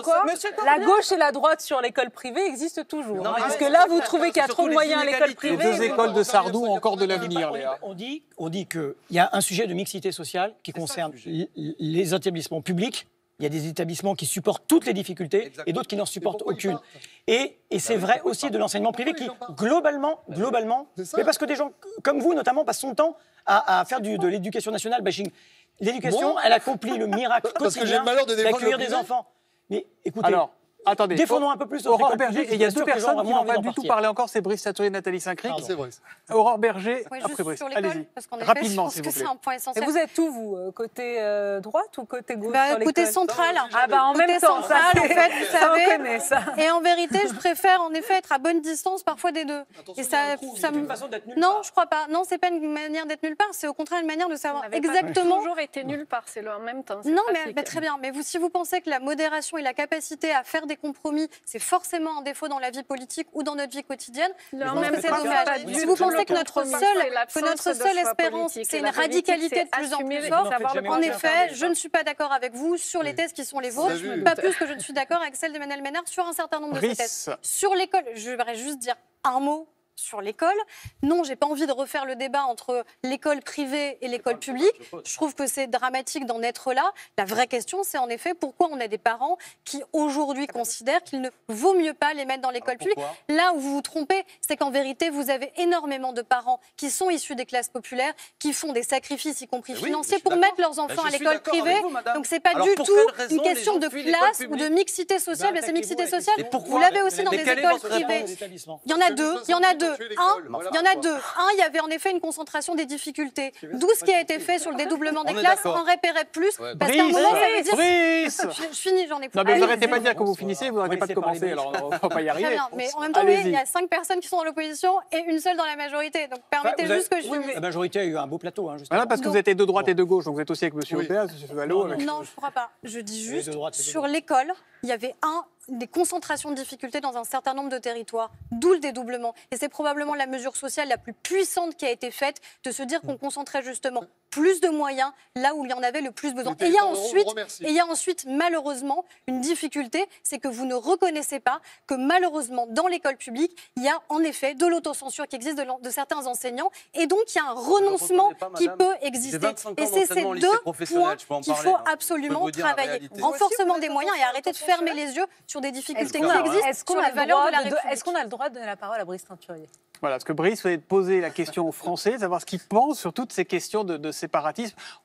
quoi, la gauche et la droite sur l'école privée existent toujours. parce que là, vous trouvez qu'il y a trop de moyens à l'école privée. Les deux écoles
de Sardou ont encore de l'avenir, On dit, on dit qu'il y a un sujet de mixité sociale qui concerne les établissements publics il y a des établissements qui supportent toutes les difficultés et d'autres qui n'en supportent aucune. Et, c'est bah vrai aussi de l'enseignement privé qui, globalement, bah globalement, mais parce que des gens comme vous notamment passent son temps à, faire de l'éducation nationale bashing l'éducation, elle accomplit le miracle quotidien d'accueillir des enfants. Mais écoutez, attendez. Défendons un peu plus Aurore Berger. Et il y a deux personnes qui n'ont pas du tout parlé
encore, c'est Brice Satoury et Nathalie Saint-Cric. C'est Brice. Aurore Berger, après Brice. Allez-y. Rapidement, s'il vous plaît.
Et vous êtes
où, vous euh, Côté euh, droite ou côté gauche bah, Côté central. Ah bah en même temps, central, ça, en fait, vous savez. Connaît, ça. Et en vérité, je préfère en effet être à bonne distance parfois des deux. et ça, ça une façon nulle Non, je crois pas. Non, c'est pas une manière d'être nulle part. C'est au contraire une manière de savoir exactement. toujours été nulle part, c'est le en même temps. Non, mais, bah, très bien. Mais vous, si vous pensez que la modération et la capacité à faire des compromis, c'est forcément un défaut dans la vie politique ou dans notre vie quotidienne. c'est dommage. Si vous pensez que notre seule, que notre seule espérance, c'est une radicalité de plus en plus forte, en effet, je ne suis pas d'accord avec vous sur les thèses qui sont les vôtres, pas plus que je ne suis d'accord avec celle d'Emmanuel Ménard sur un certain nombre de thèses. Sur l'école, je voudrais juste dire un mot sur l'école. Non, j'ai pas envie de refaire le débat entre l'école privée et l'école publique. Je trouve que c'est dramatique d'en être là. La vraie question, c'est en effet pourquoi on a des parents qui aujourd'hui considèrent qu'il ne vaut mieux pas les mettre dans l'école publique. Là où vous vous trompez, c'est qu'en vérité, vous avez énormément de parents qui sont issus des classes populaires, qui font des sacrifices, y compris eh financiers, pour mettre leurs enfants à l'école privée. Donc Donc c'est pas du tout une question de classe ou de mixité sociale. Bah, mais c'est mixité sociale. Vous l'avez aussi dans des écoles privées. Il y en a deux. Il y en a deux. Un, il y en a deux. Un, il y avait en effet une concentration des difficultés. D'où ce qui a été fait sur le dédoublement des classes, on repérait plus. Parce qu'à ah, Je, finis, j'en ai plus. Non, mais vous n'arrêtez
pas de dire que vous finissez, vous n'arrêtez pas de commencer, alors on ne va pas y arriver. mais en même temps, il y a
cinq personnes qui sont dans l'opposition et une seule dans la majorité. Donc permettez juste que je. La
majorité a eu un beau plateau, hein, justement. Parce que vous êtes de droite et de gauche, donc vous êtes aussi avec M. Opéa, Valo. Non, je ne
crois pas. Je dis juste, sur l'école, il y avait un des concentrations de difficultés dans un certain nombre de territoires, d'où le dédoublement. Et c'est probablement la mesure sociale la plus puissante qui a été faite de se dire qu'on mmh. concentrait justement plus de moyens là où il y en avait le plus besoin. Et il, y a ensuite, et il y a ensuite, malheureusement, une difficulté, c'est que vous ne reconnaissez pas que malheureusement, dans l'école publique, il y a en effet de l'autocensure qui existe de, de, certains enseignants, et donc il y a un renoncement qui peut exister. Et c'est ces deux points qu'il faut hein. absolument travailler. Renforcement des moyens et arrêter de fermer les yeux sur des difficultés qui existent, est Est-ce qu'on a le droit de donner la parole à Brice Teinturier
Voilà, parce que Brice, vous poser la question aux Français, savoir ce qu'ils pensent sur toutes ces questions de, de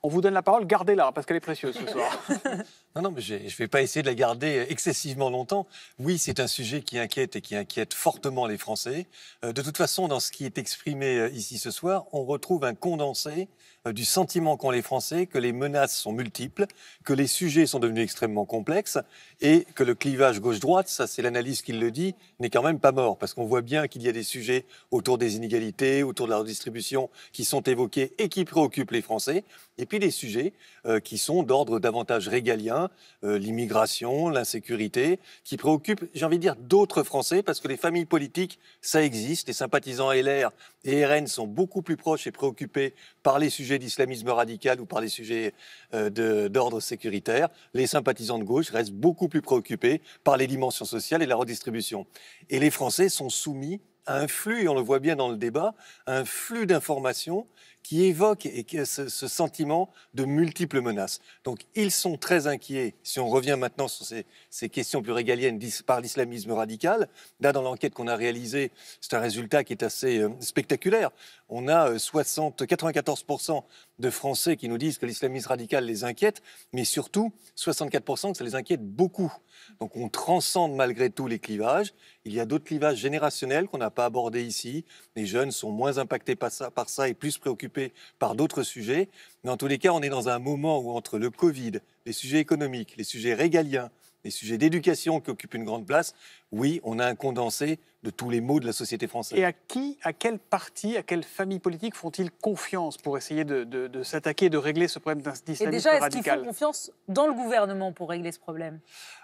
on vous donne la parole, gardez-la, parce qu'elle est précieuse ce soir.
Non, non, mais je ne vais pas essayer de la garder euh, excessivement longtemps. Oui, c'est un sujet qui inquiète et qui inquiète fortement les Français. Euh, de toute façon, dans ce qui est exprimé euh, ici ce soir, on retrouve un condensé du sentiment qu'ont les Français que les menaces sont multiples, que les sujets sont devenus extrêmement complexes et que le clivage gauche-droite, ça c'est l'analyse qui le dit, n'est quand même pas mort parce qu'on voit bien qu'il y a des sujets autour des inégalités, autour de la redistribution qui sont évoqués et qui préoccupent les Français. Et puis des sujets euh, qui sont d'ordre davantage régalien, euh, l'immigration, l'insécurité, qui préoccupent, j'ai envie de dire, d'autres Français, parce que les familles politiques, ça existe. Les sympathisants LR et RN sont beaucoup plus proches et préoccupés par les sujets d'islamisme radical ou par les sujets euh, d'ordre sécuritaire. Les sympathisants de gauche restent beaucoup plus préoccupés par les dimensions sociales et la redistribution. Et les Français sont soumis à un flux, et on le voit bien dans le débat, à un flux d'informations qui évoque et ce, sentiment de multiples menaces. Donc ils sont très inquiets, si on revient maintenant sur ces, questions plus régaliennes par l'islamisme radical. Là, dans l'enquête qu'on a réalisée, c'est un résultat qui est assez euh, spectaculaire. On a 60, euh, 94% de Français qui nous disent que l'islamisme radical les inquiète, mais surtout 64% que ça les inquiète beaucoup. Donc on transcende malgré tout les clivages. Il y a d'autres clivages générationnels qu'on n'a pas abordés ici. Les jeunes sont moins impactés par ça, et plus préoccupés par d'autres sujets. Mais en tous les cas, on est dans un moment où entre le Covid, les sujets économiques, les sujets régaliens, les sujets d'éducation qui occupent une grande place, oui, on a un condensé de tous les maux de la société française. Et à qui,
à quel parti, à quelle famille politique font-ils confiance pour essayer de, de, de s'attaquer, de régler ce problème
d'islamisme radical Et déjà, est-ce qu'ils font
confiance dans le gouvernement pour régler ce problème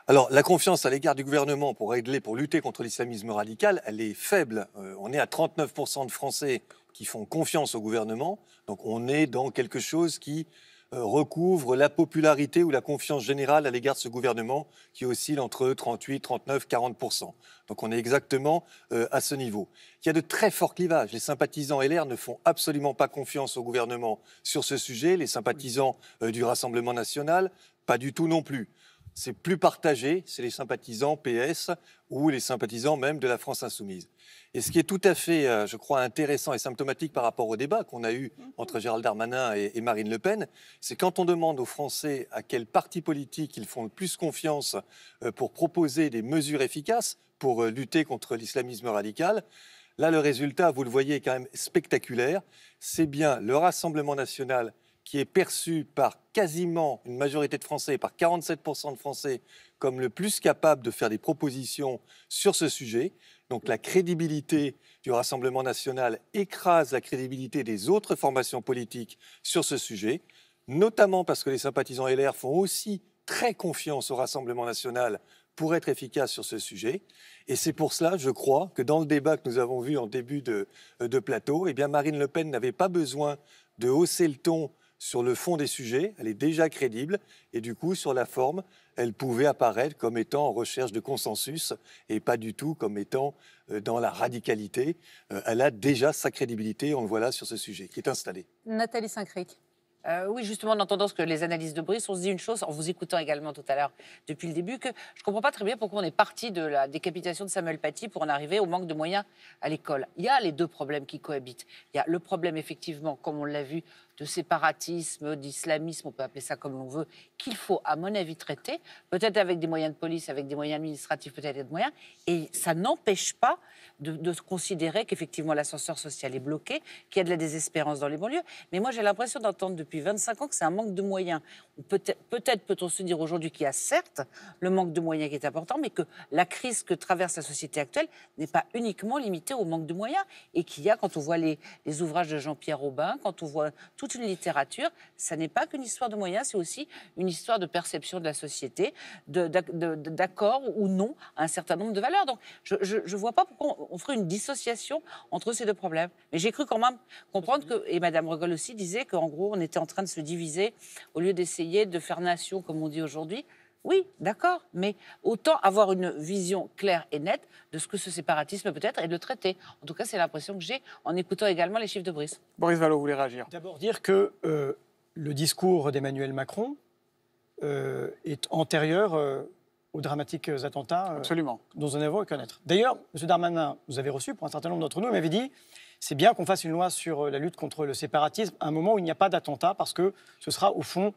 Alors, la confiance à l'égard du gouvernement pour régler, pour lutter contre l'islamisme radical, elle est faible. Euh, on est à 39% de Français qui font confiance au gouvernement. Donc, on est dans quelque chose qui euh, recouvre la popularité ou la confiance générale à l'égard de ce gouvernement qui oscille entre 38, 39, 40 Donc on est exactement euh, à ce niveau. Il y a de très forts clivages. Les sympathisants LR ne font absolument pas confiance au gouvernement sur ce sujet. Les sympathisants euh, du Rassemblement national, pas du tout non plus c'est plus partagé, c'est les sympathisants PS ou les sympathisants même de la France insoumise. Et ce qui est tout à fait, euh, je crois, intéressant et symptomatique par rapport au débat qu'on a eu mhm. entre Gérald Darmanin et Marine Le Pen, c'est quand on demande aux Français à quel parti politique ils font le plus confiance euh, pour proposer des mesures efficaces pour euh, lutter contre l'islamisme radical, là le résultat, vous le voyez, est quand même spectaculaire. C'est bien le Rassemblement national qui est perçu par quasiment une majorité de Français, par 47% de Français, comme le plus capable de faire des propositions sur ce sujet. Donc la crédibilité du Rassemblement national écrase la crédibilité des autres formations politiques sur ce sujet, notamment parce que les sympathisants LR font aussi très confiance au Rassemblement national pour être efficace sur ce sujet. Et c'est pour cela, je crois, que dans le débat que nous avons vu en début de, euh, plateau, eh bien Marine Le Pen n'avait pas besoin de hausser le ton sur le fond des sujets, elle est déjà crédible, et du coup, sur la forme, elle pouvait apparaître comme étant en recherche de consensus et pas du tout comme étant euh, dans la radicalité. Euh, elle a déjà sa crédibilité, on le voit là sur ce sujet, qui est installé.
Nathalie Saint-Cric. Euh, oui, justement, en entendant ce que les analyses de Brice, on se dit une chose, en vous écoutant également tout à l'heure depuis le début, que je ne comprends pas très bien pourquoi on est parti de la décapitation de Samuel Paty pour en arriver au manque de moyens à l'école. Il y a les deux problèmes qui cohabitent. Il y a le problème, effectivement, comme on l'a vu, de séparatisme, d'islamisme, on peut appeler ça comme l'on veut, qu'il faut, à mon avis, traiter, peut-être avec des moyens de police, avec des moyens administratifs, peut-être des moyens, et ça n'empêche pas de, considérer qu'effectivement l'ascenseur social est bloqué, qu'il y a de la désespérance dans les banlieues. Mais moi, j'ai l'impression d'entendre depuis 25 ans que c'est un manque de moyens. Peut-être peut être peut on se dire aujourd'hui qu'il y a certes le manque de moyens qui est important, mais que la crise que traverse la société actuelle n'est pas uniquement limitée au manque de moyens, et qu'il y a, quand on voit les, les ouvrages de Jean-Pierre Aubin, quand on voit toute une littérature. Ça n'est pas qu'une histoire de moyens, c'est aussi une histoire de perception de la société, d'accord ou non à un certain nombre de valeurs. Donc je ne vois pas pourquoi on, ferait une dissociation entre ces deux problèmes. Mais j'ai cru quand même comprendre que, et Madame Regol aussi disait qu'en gros, on était en train de se diviser au lieu d'essayer de faire nation, comme on dit aujourd'hui. Oui, d'accord, mais autant avoir une vision claire et nette de ce que ce séparatisme peut être et de le traiter. En tout cas, c'est l'impression que j'ai en écoutant également les chiffres de Brice.
Boris Vallot voulez réagir. D'abord dire que euh, le discours d'Emmanuel Macron euh, est antérieur euh, aux dramatiques attentats Absolument. dont nous en avons à connaître. D'ailleurs, M. Darmanin, vous avez reçu pour un certain nombre d'entre nous, m'avait dit c'est bien qu'on fasse une loi sur la lutte contre le séparatisme à un moment où il n'y a pas d'attentat parce que ce sera au fond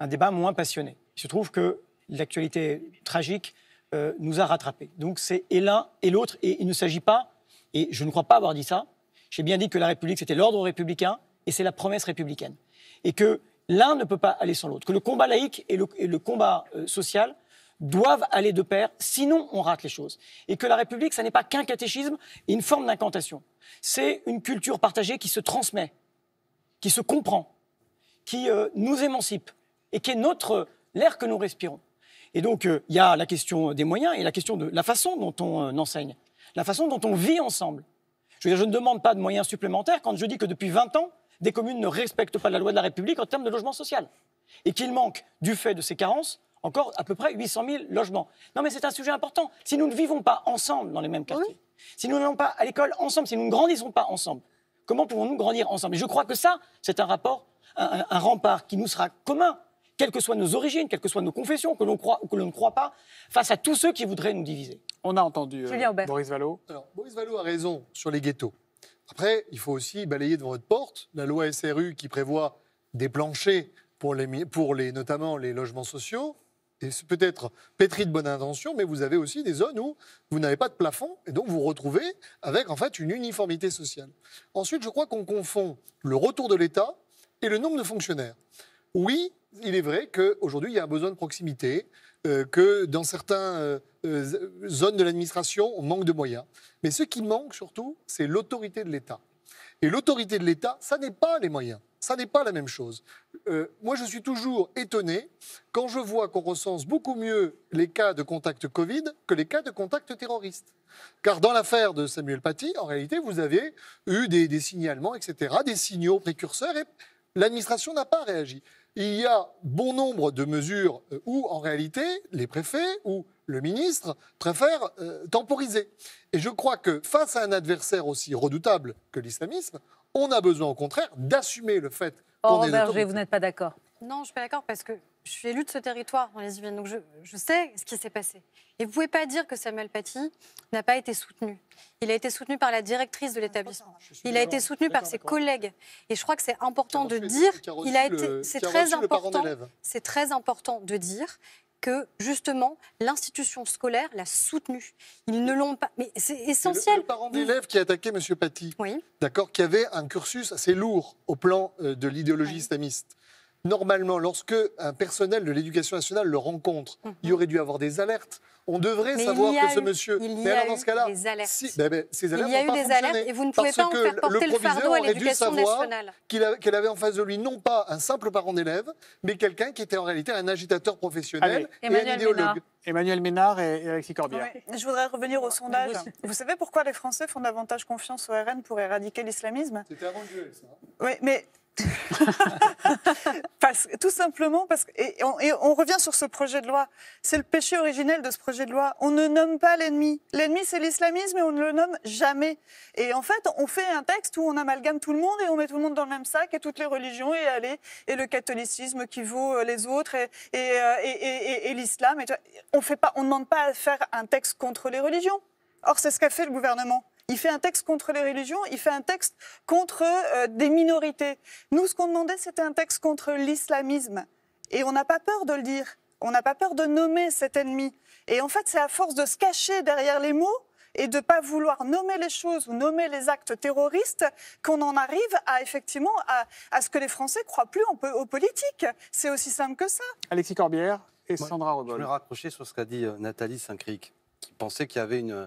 un débat moins passionné. Il se trouve que l'actualité tragique euh, nous a rattrapés. Donc c'est et l'un et l'autre, et il ne s'agit pas, et je ne crois pas avoir dit ça, j'ai bien dit que la République, c'était l'ordre républicain, et c'est la promesse républicaine. Et que l'un ne peut pas aller sans l'autre, que le combat laïque et le, combat euh, social doivent aller de pair, sinon on rate les choses. Et que la République, ça n'est pas qu'un catéchisme et une forme d'incantation. C'est une culture partagée qui se transmet, qui se comprend, qui euh, nous émancipe et qui est notre l'air que nous respirons. Et donc, euh, il y a la question des moyens et la question de la façon dont on euh, enseigne, la façon dont on vit ensemble. Je ne demande pas de moyens supplémentaires quand je dis que depuis 20 ans, des communes ne respectent pas la loi de la République en termes de logement social. Et qu'il manque, du fait de ces carences, encore à peu près 800 000 logements. Non, mais c'est un sujet important. Si nous ne vivons pas ensemble dans les mêmes quartiers, si nous n'allons pas à l'école ensemble, si nous ne grandissons pas ensemble, comment pouvons-nous grandir ensemble je crois que ça, c'est un rapport, un, rempart qui nous sera commun quelles que soient nos origines, quelles que soient nos confessions, que l'on croit ou que l'on ne croit pas, face à tous ceux qui voudraient nous diviser. On a entendu euh, Boris Vallot.
Alors, Boris Vallot
a raison sur les
ghettos. Après, il faut aussi balayer devant votre porte la loi SRU qui prévoit des planchers pour, les, pour les, notamment les logements sociaux. Et c'est peut-être pétri de bonne intention, mais vous avez aussi des zones où vous n'avez pas de plafond, et donc vous vous retrouvez avec en fait une uniformité sociale. Ensuite, je crois qu'on confond le retour de l'État et le nombre de fonctionnaires. Oui, il est vrai qu'aujourd'hui, il y a un besoin de proximité, euh, que dans certaines euh, euh, zones de l'administration, on manque de moyens. Mais ce qui manque surtout, c'est l'autorité de l'État. Et l'autorité de l'État, ça n'est pas les moyens. Ça n'est pas la même chose. moi, je suis toujours étonné quand je vois qu'on recense beaucoup mieux les cas de contact Covid que les cas de contact terroriste. Car dans l'affaire de Samuel Paty, en réalité, vous avez eu des signalements, etc., des signaux précurseurs, et l'administration n'a pas réagi il y a bon nombre de mesures euh, où, en réalité, les préfets ou le ministre préfèrent euh, temporiser. Et je crois que face à un adversaire aussi redoutable que l'islamisme, on a besoin au contraire d'assumer le fait qu'on est... Berger, vous
n'êtes pas d'accord non, je suis pas d'accord parce que je suis élue de ce territoire dans les Yvelines, donc je, sais ce qui s'est passé. Et vous ne pouvez pas dire que Samuel Paty n'a pas été soutenu. Il a été soutenu par la directrice de l'établissement. Il a été soutenu par ses collègues. Et je crois que c'est important de dire, il a c'est très important, c'est très important de dire que justement l'institution scolaire l'a soutenu. Ils ne l'ont pas, mais c'est essentiel. Le, le parent d'élève
qui a attaqué M. Paty, d'accord, qui avait un cursus assez lourd au plan euh, de l'idéologie islamiste normalement, lorsque un personnel de l'éducation nationale le rencontre, il mhm. aurait dû avoir des alertes. On devrait savoir que ce monsieur. Il y mais alors, dans ce
cas-là, si, ben,
ben, ces alertes il y a eu des alertes et vous ne pouvez pas en faire porter le, fardeau à l'éducation nationale. Qu'elle avait en face de lui non pas un simple parent d'élève, mais quelqu'un qui était en réalité un agitateur professionnel ah et un idéologue. Emmanuel Ménard et Alexis Corbière.
Je voudrais revenir au sondage. Vous savez pourquoi les Français font davantage confiance au RN pour éradiquer l'islamisme C'était un duel ça. Oui, mais parce, tout simplement parce que et on, revient sur ce projet de loi. C'est le péché originel de ce projet de loi. On ne nomme pas l'ennemi. L'ennemi c'est l'islamisme et on ne le nomme jamais. Et en fait, on fait un texte où on amalgame tout le monde et on met tout le monde dans le même sac et toutes les religions et allez et le catholicisme qui vaut euh, les autres et et, euh, et, l'islam. On fait pas, on demande pas à faire un texte contre les religions. Or c'est ce qu'a fait le gouvernement. Il fait un texte contre les religions, il fait un texte contre euh, des minorités. Nous, ce qu'on demandait, c'était un texte contre l'islamisme. Et on n'a pas peur de le dire. On n'a pas peur de nommer cet ennemi. Et en fait, c'est à force de se cacher derrière les mots et de ne pas vouloir nommer les choses ou nommer les actes terroristes qu'on en arrive à effectivement à, ce que les Français croient plus en, aux politiques. C'est aussi simple que ça.
Alexis Corbière et Sandra Robol. Je me raccrocher sur ce qu'a dit euh, Nathalie Saint-Cric, qui pensait qu'il y avait une,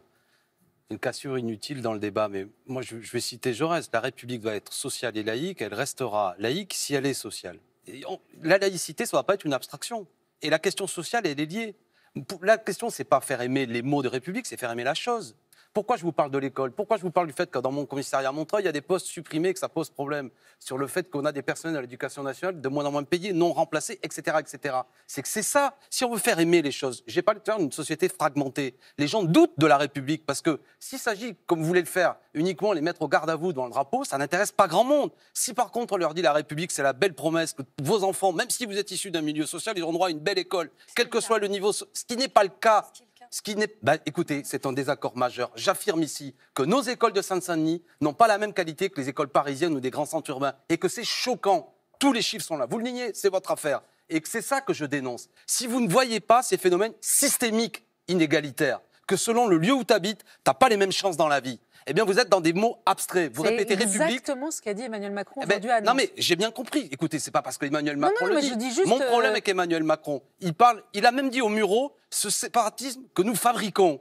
une cassure inutile dans le débat, mais moi je, vais citer Jaurès, la République va être sociale et laïque, elle restera laïque si elle est sociale. la laïcité, ça ne va pas être une abstraction. Et la question sociale, elle est liée. La question, c'est pas faire aimer les mots de République, c'est faire aimer la chose. Pourquoi je vous parle de l'école Pourquoi je vous parle du fait que dans mon commissariat à Montreuil, il y a des postes supprimés, que ça pose problème sur le fait qu'on a des personnes à l'éducation nationale de moins en moins payés, non remplacés, etc. etc. C'est que c'est ça. Si on veut faire aimer les choses, j'ai pas le temps d'une société fragmentée. Les gens doutent de la République parce que s'il s'agit, comme vous voulez le faire, uniquement les mettre au garde à vous dans le drapeau, ça n'intéresse pas grand monde. Si par contre on leur dit la République, c'est la belle promesse que vos enfants, même si vous êtes issus d'un milieu social, ils auront droit à une belle école, quel que soit le niveau, ce qui n'est pas le cas ce qui n'est. Bah, écoutez, c'est un désaccord majeur. J'affirme ici que nos écoles de saint denis n'ont pas la même qualité que les écoles parisiennes ou des grands centres urbains et que c'est choquant. Tous les chiffres sont là. Vous le niez, c'est votre affaire. Et c'est ça que je dénonce. Si vous ne voyez pas ces phénomènes systémiques inégalitaires, que selon le lieu où tu habites, tu n'as pas les mêmes chances dans la vie eh bien, vous êtes dans des mots abstraits. Vous répétez exactement République.
exactement ce qu'a dit Emmanuel Macron eh ben, Non, mais
j'ai bien compris. Écoutez, c'est pas parce qu'Emmanuel Macron le dit. Mon problème euh, avec Emmanuel Macron, il parle, il a même dit au bureau ce séparatisme que nous fabriquons.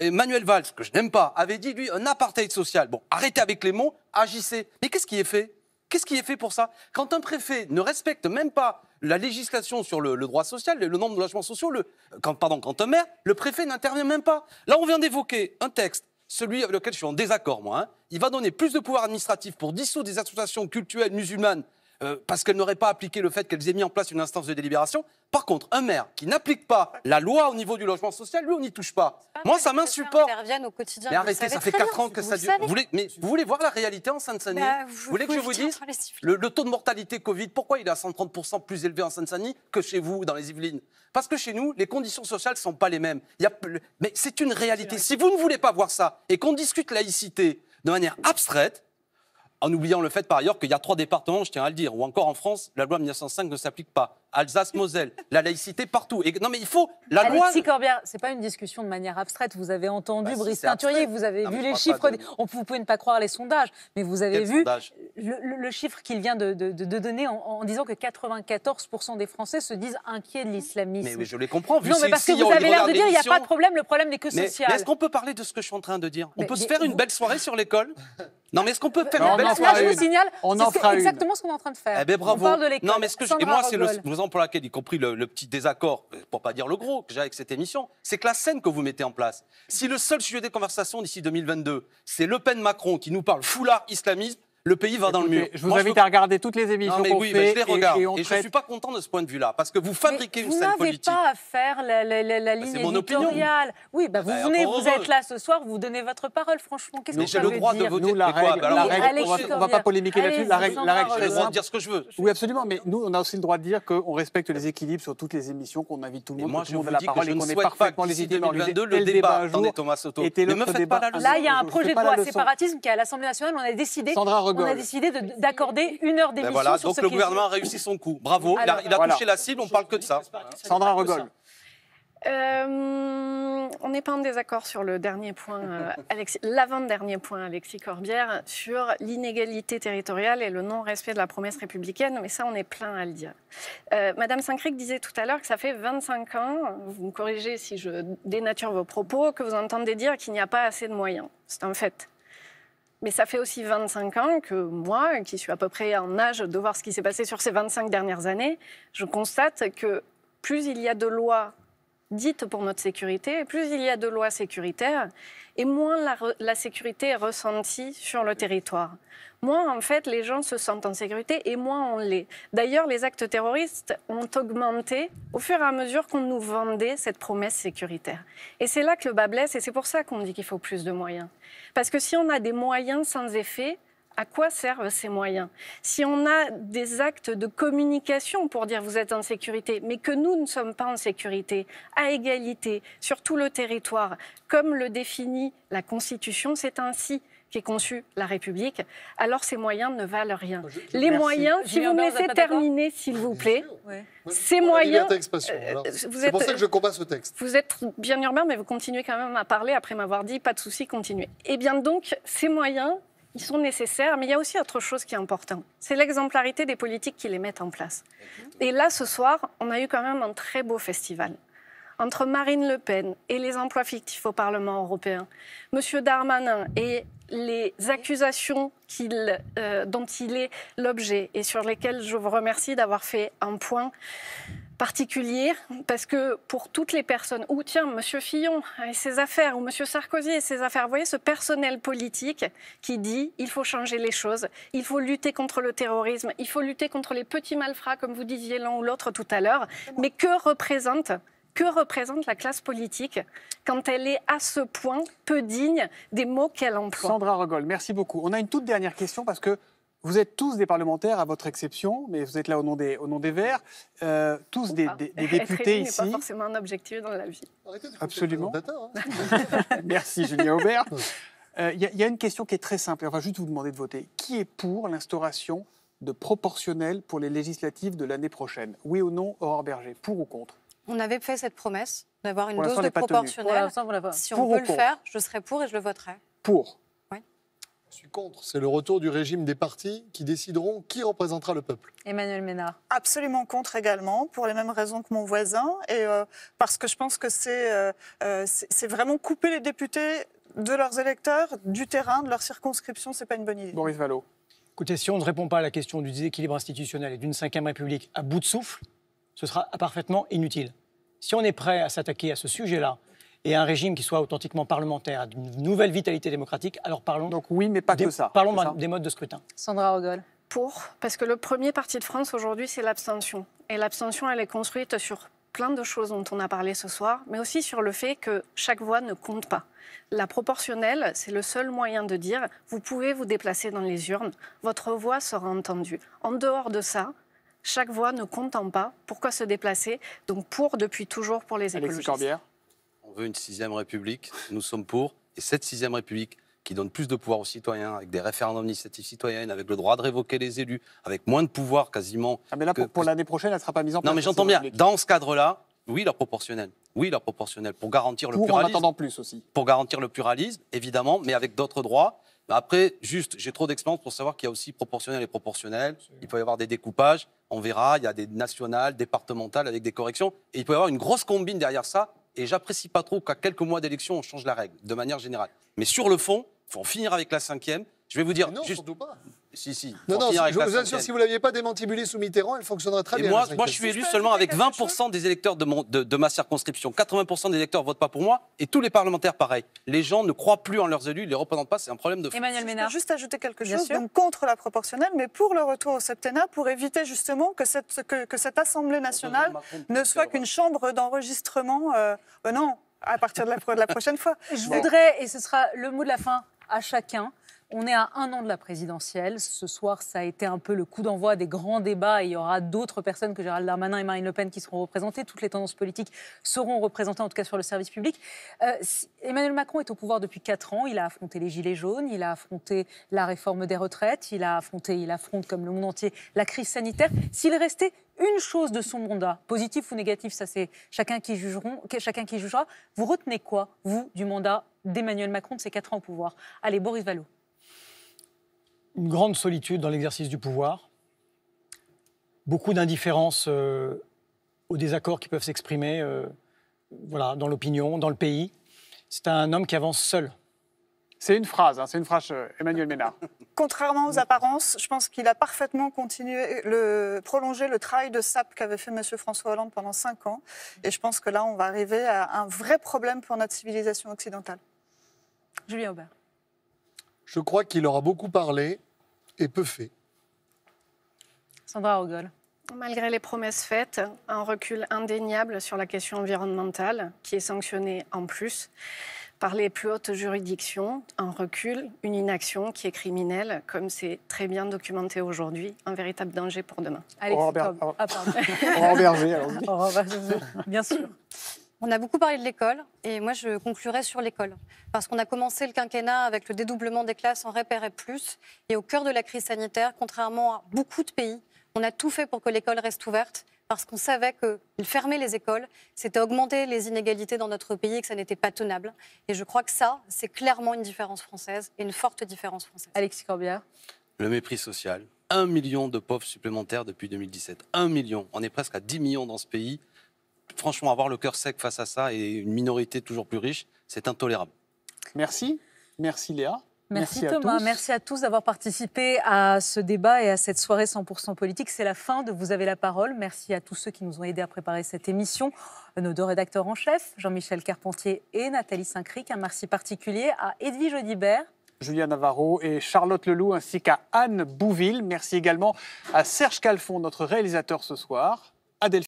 Emmanuel Valls, que je n'aime pas, avait dit, lui, un apartheid social. Bon, arrêtez avec les mots, agissez. Mais qu'est-ce qui est fait Qu'est-ce qui est fait pour ça Quand un préfet ne respecte même pas la législation sur le, droit social, le, le nombre de logements sociaux, le, quand, pardon, quand un maire, le préfet n'intervient même pas. Là, on vient d'évoquer un texte celui avec lequel je suis en désaccord, moi, hein. il va donner plus de pouvoir administratif pour dissoudre des associations culturelles musulmanes euh, parce qu'elles n'auraient pas appliqué le fait qu'elles aient mis en place une instance de délibération. Par contre, un maire qui n'applique pas la loi au niveau du logement social, lui, on n'y touche pas. Moi, ça m'insupporte.
au arrêtez, ça fait 4 ans que ça dure. Vous voulez,
vous voulez voir la réalité en Seine-Saint-Denis bah, vous, voulez que je vous dise le, taux de mortalité Covid, pourquoi il est à 130% plus élevé en Seine-Saint-Denis que chez vous, dans les Yvelines Parce que chez nous, les conditions sociales ne sont pas les mêmes. mais c'est une réalité. Si vous ne voulez pas voir ça et qu'on discute laïcité de manière abstraite, en oubliant le fait par ailleurs qu'il y a trois départements, je tiens à le dire, où encore en France, la loi 1905 ne s'applique pas. Alsace-Moselle, la laïcité partout. non, mais il faut la loi.
Corbière, c'est pas une discussion de manière abstraite. Vous avez entendu bah, Brice Teinturier, vous avez vu les chiffres. On, vous pouvez ne pas croire les sondages, mais vous avez vu le, chiffre qu'il vient de, donner en, disant que 94% des Français se disent inquiets de l'islamisme. Mais, je les
comprends. Vu non, mais parce que vous avez l'air de dire il n'y a pas de
problème, le problème n'est que social. Est-ce
qu'on peut parler de ce que je suis en train de dire On peut se faire une belle soirée sur l'école non, mais est-ce qu'on peut bah, faire une belle soirée On je vous signale, exactement
ce qu'on est en train de faire. Eh ben, bravo. Non, mais ce que moi, c'est le,
pour laquelle, y compris le, petit désaccord, euh, pour pas dire le gros, que j'ai avec cette émission, c'est que la scène que vous mettez en place, si le seul sujet des conversations d'ici 2022, c'est Le Pen-Macron qui nous parle foulard islamisme, le pays va dans le mur. Je vous invite à regarder toutes les émissions qu'on oui, je les regarde. Et, je ne suis pas content de ce point de vue-là, parce que vous fabriquez une scène politique.
Vous n'avez pas à faire la, la, la, bah, ligne éditoriale. Oui, bah, bah vous venez, vous êtes là ce soir, vous donnez votre parole. Franchement, qu'est-ce que ça veut dire J'ai le droit de voter. Nous, la règle, on ne va pas polémiquer là-dessus. La règle,
J'ai le droit de dire ce que je veux. Oui, absolument, mais nous, on a aussi le droit de dire qu'on respecte les équilibres sur toutes les émissions, qu'on invite tout le monde, Moi, le monde la parole et qu'on est parfaitement les 2022, le débat, attendez Thomas Soto, ne faites pas
Là, il y a un projet de loi séparatisme
qui, est à l'Assemblée nationale, on a décidé on a décidé d'accorder une heure ben d'émission. donc le gouvernement a
réussi son coup. Bravo, il a, touché la cible, on parle que de ça. Sandra Regol.
Euh, on n'est pas en désaccord sur le dernier point, euh, l'avant-dernier point, Alexis Corbière, sur l'inégalité territoriale et le non-respect de la promesse républicaine, mais ça, on est plein à le dire. Euh, Madame Saint-Cric disait tout à l'heure que ça fait 25 ans, vous me corrigez si je dénature vos propos, que vous entendez dire qu'il n'y a pas assez de moyens. C'est un fait. Mais ça fait aussi 25 ans que moi, qui suis à peu près en âge de voir ce qui s'est passé sur ces 25 dernières années, je constate que plus il y a de lois dites pour notre sécurité, plus il y a de lois sécuritaires, et moins la, sécurité est ressentie sur le territoire. Moins, en fait, les gens se sentent en sécurité et moins on l'est. D'ailleurs, les actes terroristes ont augmenté au fur et à mesure qu'on nous vendait cette promesse sécuritaire. Et c'est là que le bas blesse et c'est pour ça qu'on dit qu'il faut plus de moyens. Parce que si on a des moyens sans effet, à quoi servent ces moyens Si on a des actes de communication pour dire vous êtes en sécurité, mais que nous ne sommes pas en sécurité, à égalité, sur tout le territoire, comme le définit la Constitution, c'est ainsi qu'est conçue la République, alors ces moyens ne valent rien. les moyens, si vous me laissez terminer, s'il vous plaît, ces moyens...
Euh, c'est pour ça que je combats ce texte.
Vous êtes bien urbain, mais vous continuez quand même à parler après m'avoir dit, pas de souci, continuez. Eh bien donc, ces moyens, ils sont nécessaires, mais il y a aussi autre chose qui est important. C'est l'exemplarité des politiques qui les mettent en place. Et là, ce soir, on a eu quand même un très beau festival. Entre Marine Le Pen et les emplois fictifs au Parlement européen, M. Darmanin et les accusations euh, dont il est l'objet et sur lesquelles je vous remercie d'avoir fait un point, particulière parce que pour toutes les personnes, ou tiens, Monsieur Fillon et ses affaires, ou Monsieur Sarkozy et ses affaires, vous voyez ce personnel politique qui dit il faut changer les choses, il faut lutter contre le terrorisme, il faut lutter contre les petits malfrats, comme vous disiez l'un ou l'autre tout à l'heure. Mais que représente que représente la classe politique quand elle est à ce point peu digne des mots qu'elle emploie Sandra Regol merci beaucoup. On a une toute dernière
question parce que vous êtes tous des parlementaires, à votre exception, mais vous êtes là au nom des, au nom des Verts, euh, tous des, des, bah, députés ici. pas
forcément un objectif dans la vie. Absolument. Hein.
Merci, Julien Aubert. Euh, il y, a une question qui est très simple. On va juste vous demander de voter. Qui est pour l'instauration de proportionnel pour les législatives de l'année prochaine Oui ou non, Aurore Berger Pour ou contre
On avait fait cette promesse d'avoir une dose de proportionnel. si on veut le faire, je serai pour et je le voterai. Pour je suis contre.
C'est le retour du régime des partis qui décideront qui représentera le peuple.
Emmanuel Ménard. Absolument contre également, pour les mêmes raisons que mon voisin, et euh, parce que je pense que euh, euh, c'est vraiment couper les députés de leurs électeurs, du terrain, de leur circonscription. C'est pas une bonne idée. Boris
Vallot. Écoutez, si on ne répond pas à la question du déséquilibre institutionnel et d'une cinquième République à bout de souffle, ce sera parfaitement inutile. Si on est prêt à s'attaquer à ce sujet-là, et un régime qui soit authentiquement parlementaire, d'une nouvelle vitalité démocratique, alors parlons. Donc oui, mais pas des, que ça. Parlons des modes de scrutin.
Sandra Ogol. Pour, parce que le premier parti de France aujourd'hui, c'est l'abstention. Et l'abstention, elle est construite sur plein de choses dont on a parlé ce soir, mais aussi sur le fait que chaque voix ne compte pas. La proportionnelle, c'est le seul moyen de dire, vous pouvez vous déplacer dans les urnes, votre voix sera entendue. En dehors de ça, chaque voix ne comptant pas. Pourquoi se déplacer Donc pour, depuis toujours, pour les écologistes
une sixième République, nous sommes pour. Et cette sixième République qui donne plus de pouvoir aux citoyens, avec des référendums d'initiative citoyenne, avec le droit de révoquer les élus, avec moins de pouvoir quasiment. Ah mais là, pour,
l'année prochaine, elle ne sera pas mise en place. Non, mais j'entends bien.
Dans ce cadre-là, oui, leur proportionnel. Oui, leur proportionnel. Pour garantir le pluralisme. En attendant plus aussi. Pour garantir le pluralisme, évidemment, mais avec d'autres droits. Après, juste, j'ai trop d'expérience pour savoir qu'il y a aussi proportionnel et proportionnel. Il peut y avoir des découpages, on verra, il y a des nationales, départementales avec des corrections. Et il peut y avoir une grosse combine derrière ça et j'apprécie pas trop qu'à quelques mois d'élection, on change la règle, de manière générale. Mais sur le fond, il faut en finir avec la cinquième. Je vais vous dire. non, juste... surtout pas. Si, si. Non, je vous assure, si
vous ne l'aviez pas démantibulée sous Mitterrand, elle fonctionnerait très bien. Moi, je suis élu
seulement avec 20% des électeurs de, mon, de, ma circonscription. 80% des électeurs ne votent pas pour moi et tous les parlementaires, pareil. Les gens ne croient plus en leurs élus, ils ne les représentent pas, c'est un problème de fond. Emmanuel Ménard.
Juste ajouter quelque chose, donc contre la proportionnelle, mais pour le retour au septennat, pour éviter justement que cette, que, cette Assemblée nationale ne soit qu'une chambre d'enregistrement. Euh, ben non, à partir de la prochaine
fois. Je voudrais, et ce sera le mot de la fin à chacun, on est à un an de la présidentielle. Ce soir, ça a été un peu le coup d'envoi des grands débats. Il y aura d'autres personnes que Gérald Darmanin et Marine Le Pen qui seront représentées. Toutes les tendances politiques seront représentées, en tout cas sur le service public. Euh, Emmanuel Macron est au pouvoir depuis quatre ans. Il a affronté les Gilets jaunes, il a affronté la réforme des retraites, il a affronté, il affronte comme le monde entier la crise sanitaire. S'il restait une chose de son mandat, positif ou négatif, ça c'est chacun qui, chacun qui jugera, vous retenez quoi, vous, du mandat d'Emmanuel Macron de ces quatre ans au pouvoir Allez, Boris Vallot
une grande solitude dans l'exercice du pouvoir, beaucoup d'indifférence euh, aux désaccords qui peuvent s'exprimer euh, voilà, dans l'opinion, dans le pays. C'est un homme qui avance seul.
C'est une phrase, hein, c'est une phrase
euh, Emmanuel Ménard.
Contrairement aux apparences, je pense qu'il a parfaitement continué, le, prolongé le travail de SAP qu'avait fait M. François Hollande pendant cinq ans. Et je pense que là, on va arriver à un vrai problème pour notre civilisation
occidentale. Julien Aubert.
Je crois qu'il aura beaucoup parlé, peu fait.
Sandra Ogol. Malgré les promesses faites, un recul indéniable sur la question environnementale, qui est sanctionné en plus par les plus hautes juridictions, un recul, une inaction qui est criminelle, comme c'est très bien documenté aujourd'hui, un véritable danger pour demain. Ah, Aurore Berger, Bien sûr.
On a beaucoup parlé de l'école et moi je conclurai sur l'école parce qu'on a commencé le quinquennat avec le dédoublement des classes en REP plus et au cœur de la crise sanitaire, contrairement à beaucoup de pays, on a tout fait pour que l'école reste ouverte parce qu'on savait que fermer les écoles, c'était augmenter les inégalités dans notre pays et que ça n'était pas tenable. Et je crois que ça, c'est clairement une différence française et une forte différence française. Alexis Corbière.
Le mépris social. Un million de pauvres supplémentaires depuis 2017. Un million. On est presque à 10 millions dans ce pays franchement, avoir le cœur sec face à ça et une minorité toujours plus riche, c'est intolérable. Merci. Merci Léa. Merci, Thomas, à
merci à tous d'avoir participé à ce débat et à cette soirée 100% politique. C'est la fin de Vous avez la parole. Merci à tous ceux qui nous ont aidés à préparer cette émission. Nos deux rédacteurs en chef, Jean-Michel Carpentier et Nathalie Saint-Cric. Un merci particulier à Edwige Audibert.
Julien Navarro et Charlotte Leloup, ainsi qu'à Anne Bouville. Merci également à Serge Calfon, notre réalisateur ce soir, Adèle.